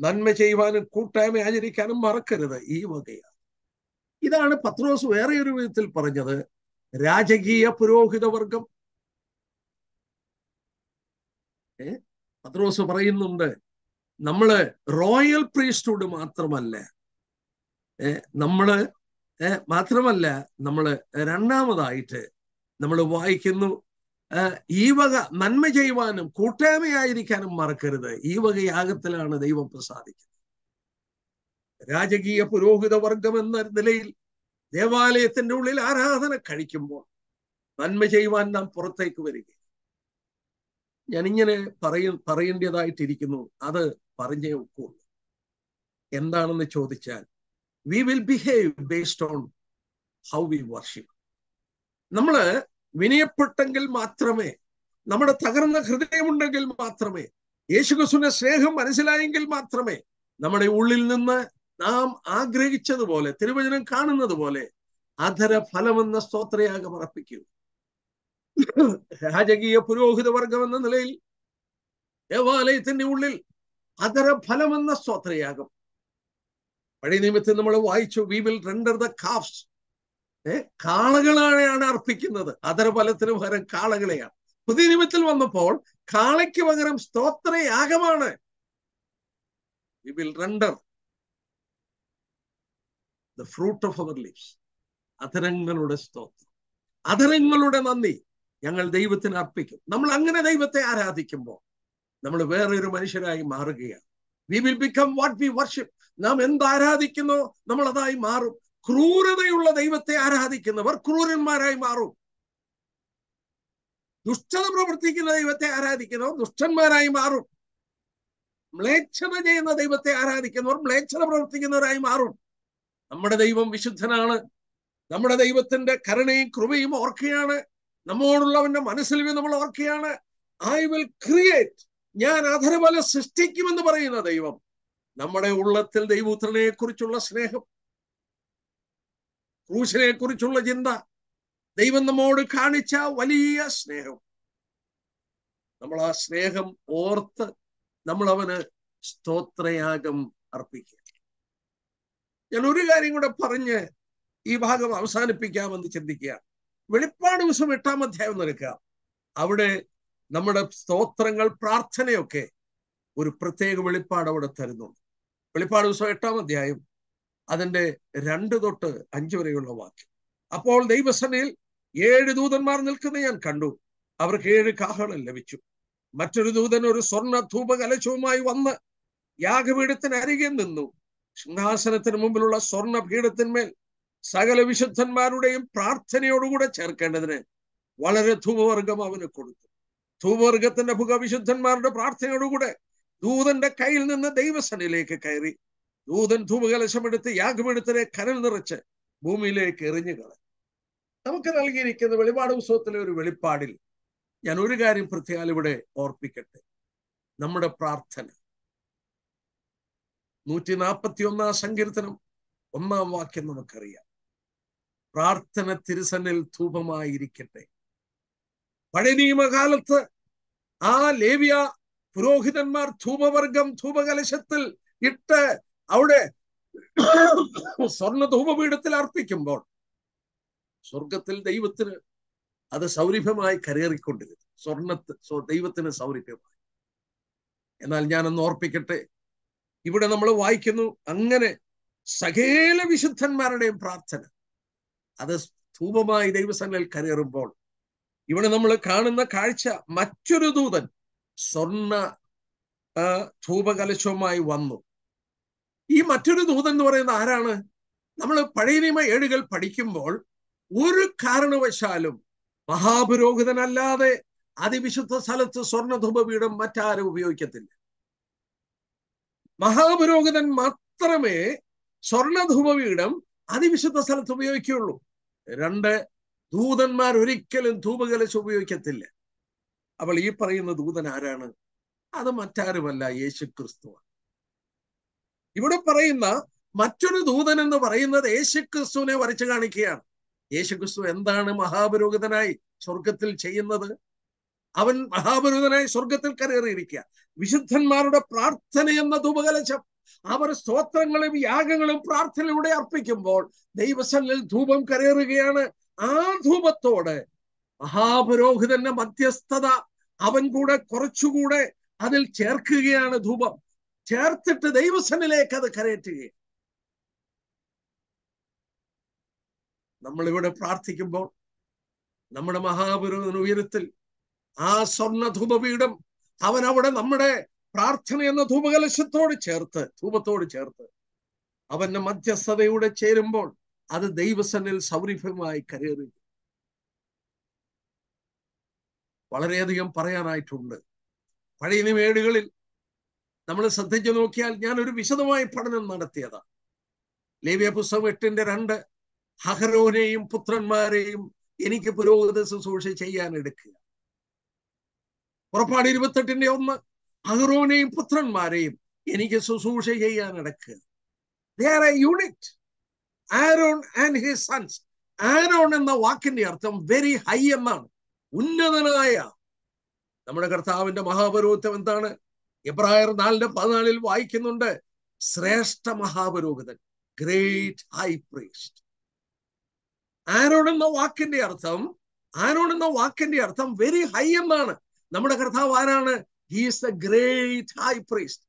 [SPEAKER 1] നന്മ ചെയ്യുവാനും കൂട്ടായ്മ ആചരിക്കാനും മറക്കരുത് ഈ വകയാണ് ഇതാണ് പത്രോസ് വേറെ ഒരു വിധത്തിൽ പറഞ്ഞത് രാജകീയ പുരോഹിതവർഗം ഏ പത്രോസ് പറയുന്നുണ്ട് നമ്മള് റോയൽ പ്രീസ്റ്റുഡ് മാത്രമല്ല നമ്മള് മാത്രമല്ല നമ്മള് രണ്ടാമതായിട്ട് നമ്മൾ വായിക്കുന്നു ഈ വക നന്മ ചെയ്യുവാനും കൂട്ടായ്മയായിരിക്കാനും മറക്കരുത് ഈ വക യാഗത്തിലാണ് ദൈവം പ്രസാദിക്കുന്നത് രാജകീയ പുരോഹിത വർഗം എന്ന നിലയിൽ ദേവാലയത്തിന്റെ ഉള്ളിൽ ആരാധന കഴിക്കുമ്പോൾ നന്മ ചെയ്യുവാൻ നാം പുറത്തേക്ക് വരിക ഞാനിങ്ങനെ പറയ പറയേണ്ടതായിട്ടിരിക്കുന്നു അത് പറഞ്ഞേ ഒക്കുള്ളൂ എന്താണെന്ന് ചോദിച്ചാൽ we will behave based on how we worship നമ്മള് വിനയപ്പെട്ടെങ്കിൽ മാത്രമേ നമ്മുടെ തകർന്ന ഹൃദയമുണ്ടെങ്കിൽ മാത്രമേ യേശുക്രിസ്തുവിന്റെ സ്നേഹം മനസ്സിലായെങ്കിൽ മാത്രമേ നമ്മുടെ ഉള്ളിൽ നിന്ന് നാം ആഗ്രഹിച്ചതുപോലെ തിരുവചനം കാണുന്നത് പോലെ അധര ഫലമെന്ന സ്തോത്രയാഗം അർപ്പിക്കൂ രാജകീയ പുരോഹിത വർഗം എന്ന നിലയിൽ ദേവാലയത്തിന്റെ ഉള്ളിൽ അധര ഫലമെന്ന സ്തോത്രയാഗം പഴയ നിയമത്തിൽ നമ്മൾ വായിച്ചു we will render the calves ഏർ കാളകളെയാണ് അർപ്പിക്കുന്നത് അതരഫലത്തിന് പകരം കാളകളെയാണ് പുതിയ നിയമത്തിൽ വന്നപ്പോൾ കാളയ്ക്ക് പകരം സ്തോത്രയാഗമാണ് ഫ്രൂട്ട് ഓഫ് അവർ ലീവ്സ് അധരങ്ങളുടെ സ്തോത്രം അധരങ്ങളുടെ നന്ദി ഞങ്ങൾ ദൈവത്തിന് അർപ്പിക്കും നമ്മൾ അങ്ങനെ ദൈവത്തെ ആരാധിക്കുമ്പോൾ നമ്മൾ വേറൊരു മനുഷ്യരായി മാറുകയാണ് we will become what we worship നാം എന്ത് ആരാധിക്കുന്നോ നമ്മൾ അതായി മാറും ക്രൂരതയുള്ള ദൈവത്തെ ആരാധിക്കുന്നവർ ക്രൂരന്മാരായി മാറും ദുഷ്ടത പ്രവർത്തിക്കുന്ന ദൈവത്തെ ആരാധിക്കുന്നവർ ദുഷ്ടന്മാരായി മാറും മ്ലേച്ഛത ചെയ്യുന്ന ദൈവത്തെ ആരാധിക്കുന്നവർ മ്ലേച്ഛത പ്രവർത്തിക്കുന്നവരായി മാറും നമ്മുടെ ദൈവം വിശുദ്ധനാണ് നമ്മുടെ ദൈവത്തിന്റെ കരുണയും കൃപയും ഓർക്കുകയാണ് നമ്മോടുള്ളവന്റെ മനസ്സിൽ നമ്മൾ ഓർക്കുകയാണ് ഐ വിൽ ക്രിയേറ്റ് ഞാൻ അധരബല സൃഷ്ടിക്കുമെന്ന് പറയുന്ന ദൈവം നമ്മുടെ ഉള്ളത്തിൽ ദൈവപുത്രനെ കുറിച്ചുള്ള സ്നേഹം ക്രൂശിനെ കുറിച്ചുള്ള ചിന്ത ദൈവം നമ്മോട് കാണിച്ച വലിയ സ്നേഹം നമ്മൾ ആ സ്നേഹം ഓർത്ത് നമ്മൾ അവന് സ്തോത്രയാഗം അർപ്പിക്കുക ഞാൻ ഒരു കാര്യം കൂടെ പറഞ്ഞ് ഈ ഭാഗം അവസാനിപ്പിക്കാമെന്ന് ചിന്തിക്കുക വെളിപ്പാട് ദിവസം എട്ടാം അധ്യായം നിൽക്കുക അവിടെ നമ്മുടെ സ്തോത്രങ്ങൾ പ്രാർത്ഥനയൊക്കെ ഒരു പ്രത്യേക വെളിപ്പാട് അവിടെ തരുന്നുണ്ട് വെളിപ്പാട് ദിവസം എട്ടാം അധ്യായം അതിന്റെ രണ്ട് തൊട്ട് അഞ്ചു വരെയുള്ള വാക്യം അപ്പോൾ ദൈവസനയിൽ ഏഴ് ദൂതന്മാർ നിൽക്കുന്ന ഞാൻ കണ്ടു അവർക്ക് ഏഴ് കാഹളം ലഭിച്ചു മറ്റൊരു ദൂതൻ ഒരു സ്വർണ്ണ ധൂപകലശവുമായി വന്ന് യാഗപീഠത്തിന് അരികെ നിന്നു സിംഹാസനത്തിന് മുമ്പിലുള്ള സ്വർണ്ണ പീഠത്തിന്മേൽ സകല വിശുദ്ധന്മാരുടെയും പ്രാർത്ഥനയോടുകൂടെ ചേർക്കേണ്ടതിന് വളരെ ധൂപവർഗം അവന് കൊടുത്തു ധൂമവർഗത്തിന്റെ മുഖവിശുദ്ധന്മാരുടെ പ്രാർത്ഥനയോടുകൂടെ ദൂതന്റെ കയ്യിൽ നിന്ന് ദൈവസനയിലേക്ക് കയറി ദൂതൻ ധൂമകലശമെടുത്ത് യാഗമെടുത്തിനെ കനൽ നിറച്ച് ഭൂമിയിലേക്ക് എറിഞ്ഞു കളയും നമുക്ക് നൽകിയിരിക്കുന്ന വെളിപാട് ഉത്സവത്തിലെ ഒരു വെളിപ്പാടിൽ ഞാൻ ഒരു കാര്യം പ്രത്യേകം ഇവിടെ ഓർപ്പിക്കട്ടെ നമ്മുടെ പ്രാർത്ഥന നൂറ്റി നാൽപ്പത്തി ഒന്നാം സങ്കീർത്തനം ഒന്നാം വാക്യം നമുക്കറിയാം പ്രാർത്ഥന തിരുസനിൽ ധൂപമായിരിക്കട്ടെ പഴയ നിയമകാലത്ത് ആ ലേവ്യ പുരോഹിതന്മാർ ധൂപവർഗം ധൂപകലശത്തിൽ ഇട്ട് അവിടെ സ്വർണ്ണ ധൂപപീഠത്തിൽ അർപ്പിക്കുമ്പോൾ സ്വർഗത്തിൽ ദൈവത്തിന് അത് സൗരഭ്യമായി കരേറിക്കൊണ്ടിരുന്നു സ്വർണ്ണ ദൈവത്തിന് സൗരഭ്യമായി എന്നാൽ ഞാനൊന്ന് ഓർപ്പിക്കട്ടെ ഇവിടെ നമ്മൾ വായിക്കുന്നു അങ്ങനെ സകേല വിശുദ്ധന്മാരുടെയും പ്രാർത്ഥന അത് ധൂപമായി ദൈവസനൽ കരേറുമ്പോൾ ഇവിടെ നമ്മൾ കാണുന്ന കാഴ്ച മറ്റൊരു ദൂതൻ സ്വർണ്ണ ധൂപകലശവുമായി വന്നു ഈ മറ്റൊരു ദൂതൻ എന്ന് പറയുന്നത് ആരാണ് നമ്മൾ പഴയ നിയമ ഏടുകൾ പഠിക്കുമ്പോൾ ഒരു കാരണവശാലും മഹാപുരോഹിതനല്ലാതെ അതിവിശുദ്ധ സ്ഥലത്ത് സ്വർണധൂപപീഠം മറ്റാരും ഉപയോഗിക്കത്തില്ല മഹാപുരോഹിതൻ മാത്രമേ സ്വർണധൂപപീഠം അതിവിശുദ്ധ സ്ഥലത്ത് ഉപയോഗിക്കുകയുള്ളൂ രണ്ട് ദൂതന്മാർ ഒരിക്കലും ധൂപകലശം ഉപയോഗിക്കത്തില്ല അപ്പോൾ ഈ പറയുന്ന ദൂതൻ ആരാണ് അത് മറ്റാരുമല്ല യേശു ക്രിസ്തുവാണ് ഇവിടെ പറയുന്ന മറ്റൊരു ദൂതൻ എന്ന് പറയുന്നത് ക്രിസ്തുവിനെ വരച്ചു കാണിക്കുകയാണ് യേശുക്രിസ്തു എന്താണ് മഹാപുരോഹിതനായി സ്വർഗത്തിൽ ചെയ്യുന്നത് അവൻ മഹാപുരോഹിതനായി സ്വർഗത്തിൽ കരേറിയിരിക്കുക വിശുദ്ധന്മാരുടെ പ്രാർത്ഥന എന്ന ധൂപകലശം അവർ സ്തോത്രങ്ങളും യാഗങ്ങളും പ്രാർത്ഥനയിലൂടെ അർപ്പിക്കുമ്പോൾ ദൈവസനിൽ ധൂപം കരേറുകയാണ് ആ ധൂപത്തോട് മഹാപുരോഹിതന്റെ മധ്യസ്ഥത അവൻ കൂടെ കുറച്ചുകൂടെ അതിൽ ചേർക്കുകയാണ് ധൂപം ചേർത്തിട്ട് ദൈവസനിലേക്ക് അത് കരയറ്റുകയാണ് നമ്മളിവിടെ പ്രാർത്ഥിക്കുമ്പോൾ നമ്മുടെ മഹാപുരുവിന് ഉയരത്തിൽ ആ സ്വർണ്ണ ധൂപപീഠം അവൻ അവിടെ നമ്മുടെ പ്രാർത്ഥന എന്ന ധൂപകലശത്തോട് ചേർത്ത് ധൂപത്തോട് ചേർത്ത് അവന്റെ മധ്യസ്ഥതയുടെ ചേരുമ്പോൾ അത് ദൈവസനിൽ സൗരഭ്യമായി കരേറി വളരെയധികം പറയാനായിട്ടുണ്ട് പഴയ നിമേടുകളിൽ നമ്മൾ ശ്രദ്ധിച്ചു നോക്കിയാൽ ഞാൻ ഒരു വിശദമായ പഠനം നടത്തിയതാണ് ലേവ്യ പുസ്തകം എട്ടിന്റെ രണ്ട് ഹഹരോനെയും പുത്രന്മാരെയും എനിക്ക് പുരോഗതി ശുശ്രൂഷ ചെയ്യാൻ എടുക്കുക പുറപ്പാട് ഇരുപത്തെട്ടിന്റെ ഒന്ന് അഹ്റോനെയും പുത്രന്മാരെയും എനിക്ക് ശുശ്രൂഷ ചെയ്യാൻ എടുക്കുക യൂണിറ്റ് Aaron and his sons Aaron എന്ന വാക്കിന്റെ അർത്ഥം വെരി ഹൈ എന്നാണ് ഉന്നതനായ നമ്മുടെ കർത്താവിന്റെ മഹാപരോത്വം എന്താണ് എബ്രായർ നാലിന്റെ പതിനാലിൽ വായിക്കുന്നുണ്ട് ശ്രേഷ്ഠ മഹാപുരോഹിതൻ ഗ്രേറ്റ് ഹൈ പ്രീസ്റ്റ് ആരോൺ എന്ന വാക്കിന്റെ അർത്ഥം ആരോൺ എന്ന വാക്കിന്റെ അർത്ഥം വെരി ഹൈ എന്നാണ് നമ്മുടെ കർത്താവ് ആരാണ് he's a great high priest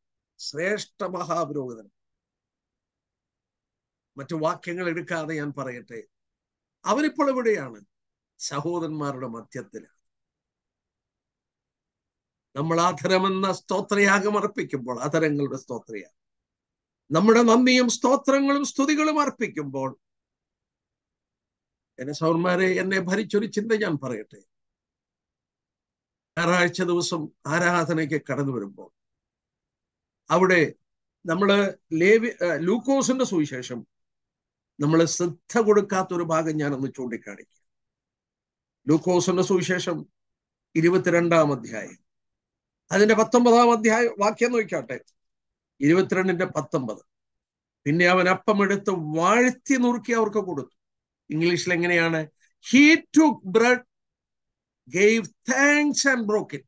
[SPEAKER 1] ശ്രേഷ്ഠ മഹാപുരോഹിതൻ മറ്റു വാക്യങ്ങൾ എടുക്കാതെ ഞാൻ പറയട്ടെ അവനിപ്പോൾ എവിടെയാണ് സഹോദരന്മാരുടെ മധ്യത്തിലാണ് നമ്മൾ എന്ന സ്തോത്രയാഗം അർപ്പിക്കുമ്പോൾ ആധരങ്ങളുടെ സ്തോത്രയാഗം നമ്മുടെ നന്ദിയും സ്തോത്രങ്ങളും സ്തുതികളും അർപ്പിക്കുമ്പോൾ എന്നെ സൗർമാരെ എന്നെ ഭരിച്ചൊരു ചിന്ത ഞാൻ പറയട്ടെ ഞായറാഴ്ച ദിവസം ആരാധനയ്ക്ക് കടന്നു വരുമ്പോൾ അവിടെ നമ്മൾ ലേവി ലൂക്കോസിന്റെ സുവിശേഷം നമ്മൾ ശ്രദ്ധ കൊടുക്കാത്ത ഒരു ഭാഗം ഞാനൊന്ന് ചൂണ്ടിക്കാണിക്കാം ലൂക്കോസിന്റെ സുവിശേഷം ഇരുപത്തിരണ്ടാം അധ്യായം അതിന്റെ പത്തൊമ്പതാം അധ്യായ വാക്യം നോക്കാട്ടെ ഇരുപത്തിരണ്ടിന്റെ പത്തൊമ്പത് പിന്നെ അവൻ അപ്പം എടുത്ത് വാഴ്ത്തി നുറുക്കി അവർക്ക് കൊടുത്തു ഇംഗ്ലീഷിൽ എങ്ങനെയാണ് he took bread gave thanks and broken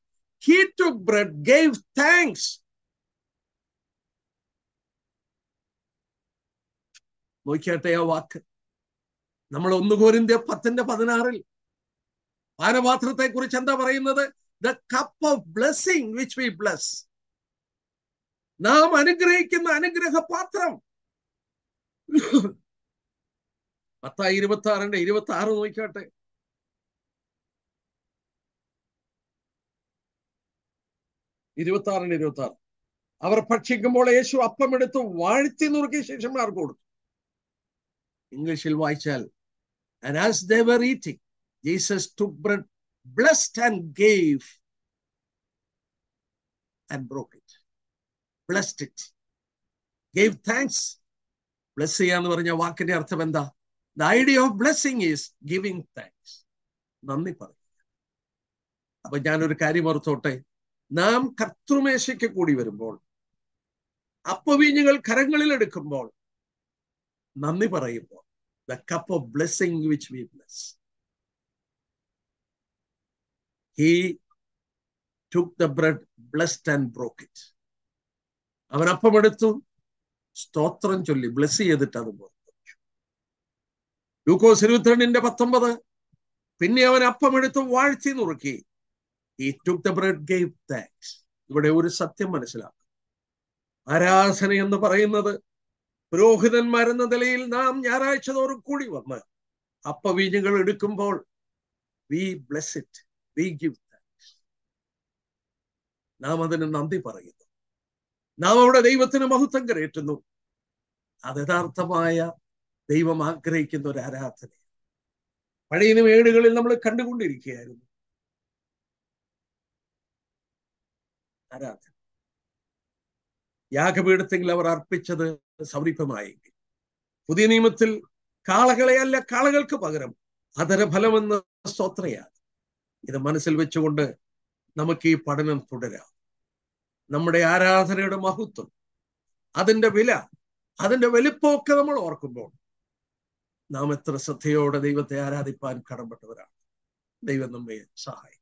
[SPEAKER 1] he took bread gave thanks നോക്കിയാട്ടെ ആ വാക്ക് നമ്മൾ ഒന്ന് കോരിന്ത്യ പത്തിന്റെ പതിനാറിൽ പാനപാത്രത്തെ കുറിച്ച് എന്താ പറയുന്നത് the cup of blessing which we bless നാം അനുഗ്രഹിക്കുന്ന അനുഗ്രഹ പാത്രം പത്താ ഇരുപത്തി ആറിന്റെ ഇരുപത്തി ആറ് നോക്കിക്കോട്ടെ ഇരുപത്തി ആറിന്റെ ഇരുപത്തി ആറ് അവർ ഭക്ഷിക്കുമ്പോൾ യേശു അപ്പം എടുത്ത് വാഴ്ത്തി നുറുക്കിയ ശേഷം ആർക്ക് കൊടുത്തു ഇംഗ്ലീഷിൽ വായിച്ചാൽ and as they eating Jesus took bread blessed and gave and broke it. Blessed it. Gave thanks. Bless ചെയ്യുക എന്ന് പറഞ്ഞ വാക്കിന്റെ അർത്ഥം എന്താ the idea of blessing is giving thanks നന്ദി പറയുക അപ്പൊ ഞാനൊരു കാര്യം ഓർത്തോട്ടെ നാം കർത്തൃമേശയ്ക്ക് കൂടി വരുമ്പോൾ അപ്പവീഞ്ഞുകൾ കരങ്ങളിൽ എടുക്കുമ്പോൾ നന്ദി പറയുമ്പോൾ the cup of blessing which we bless he took the bread, blessed and broke it. അവൻ അപ്പം എടുത്തു സ്തോത്രം ചൊല്ലി ബ്ലെസ് ചെയ്തിട്ട് അത് പുറത്തു ലൂക്കോസ് ഇരുപത്തിരണ്ടിന്റെ പത്തൊമ്പത് പിന്നെ അവൻ അപ്പം എടുത്ത് വാഴ്ത്തി നുറുക്കി he took the bread gave thanks ഇവിടെ ഒരു സത്യം മനസ്സിലാക്കും ആരാധന എന്ന് പറയുന്നത് പുരോഹിതന്മാരെന്ന നിലയിൽ നാം ഞായറാഴ്ച തോറും കൂടി വന്ന് അപ്പവീഞ്ഞുകൾ എടുക്കുമ്പോൾ we bless it We give thanks. നാം അതിന് നന്ദി പറയുന്നു നാം അവിടെ ദൈവത്തിന് മഹത്വം കരേറ്റുന്നു അത് യഥാർത്ഥമായ ദൈവം ആഗ്രഹിക്കുന്ന ഒരു ആരാധന പഴയ ഏടുകളിൽ നമ്മൾ കണ്ടുകൊണ്ടിരിക്കുകയായിരുന്നു ആരാധന യാഗപീഠത്തെങ്കിൽ അവർ അർപ്പിച്ചത് സമീപമായെങ്കിൽ പുതിയ നിയമത്തിൽ കാളകളെയല്ല കാളകൾക്ക് പകരം അതരഫലമെന്ന സ്തോത്രയാണ് ഇത് മനസ്സിൽ വെച്ചുകൊണ്ട് നമുക്ക് ഈ പഠനം തുടരാം നമ്മുടെ ആരാധനയുടെ മഹത്വം അതിന്റെ വില അതിന്റെ വലിപ്പമൊക്കെ നമ്മൾ ഓർക്കുമ്പോൾ നാം എത്ര ശ്രദ്ധയോടെ ദൈവത്തെ ആരാധിപ്പാൻ കടപ്പെട്ടവരാണ് ദൈവം നമ്മെ സഹായിക്കും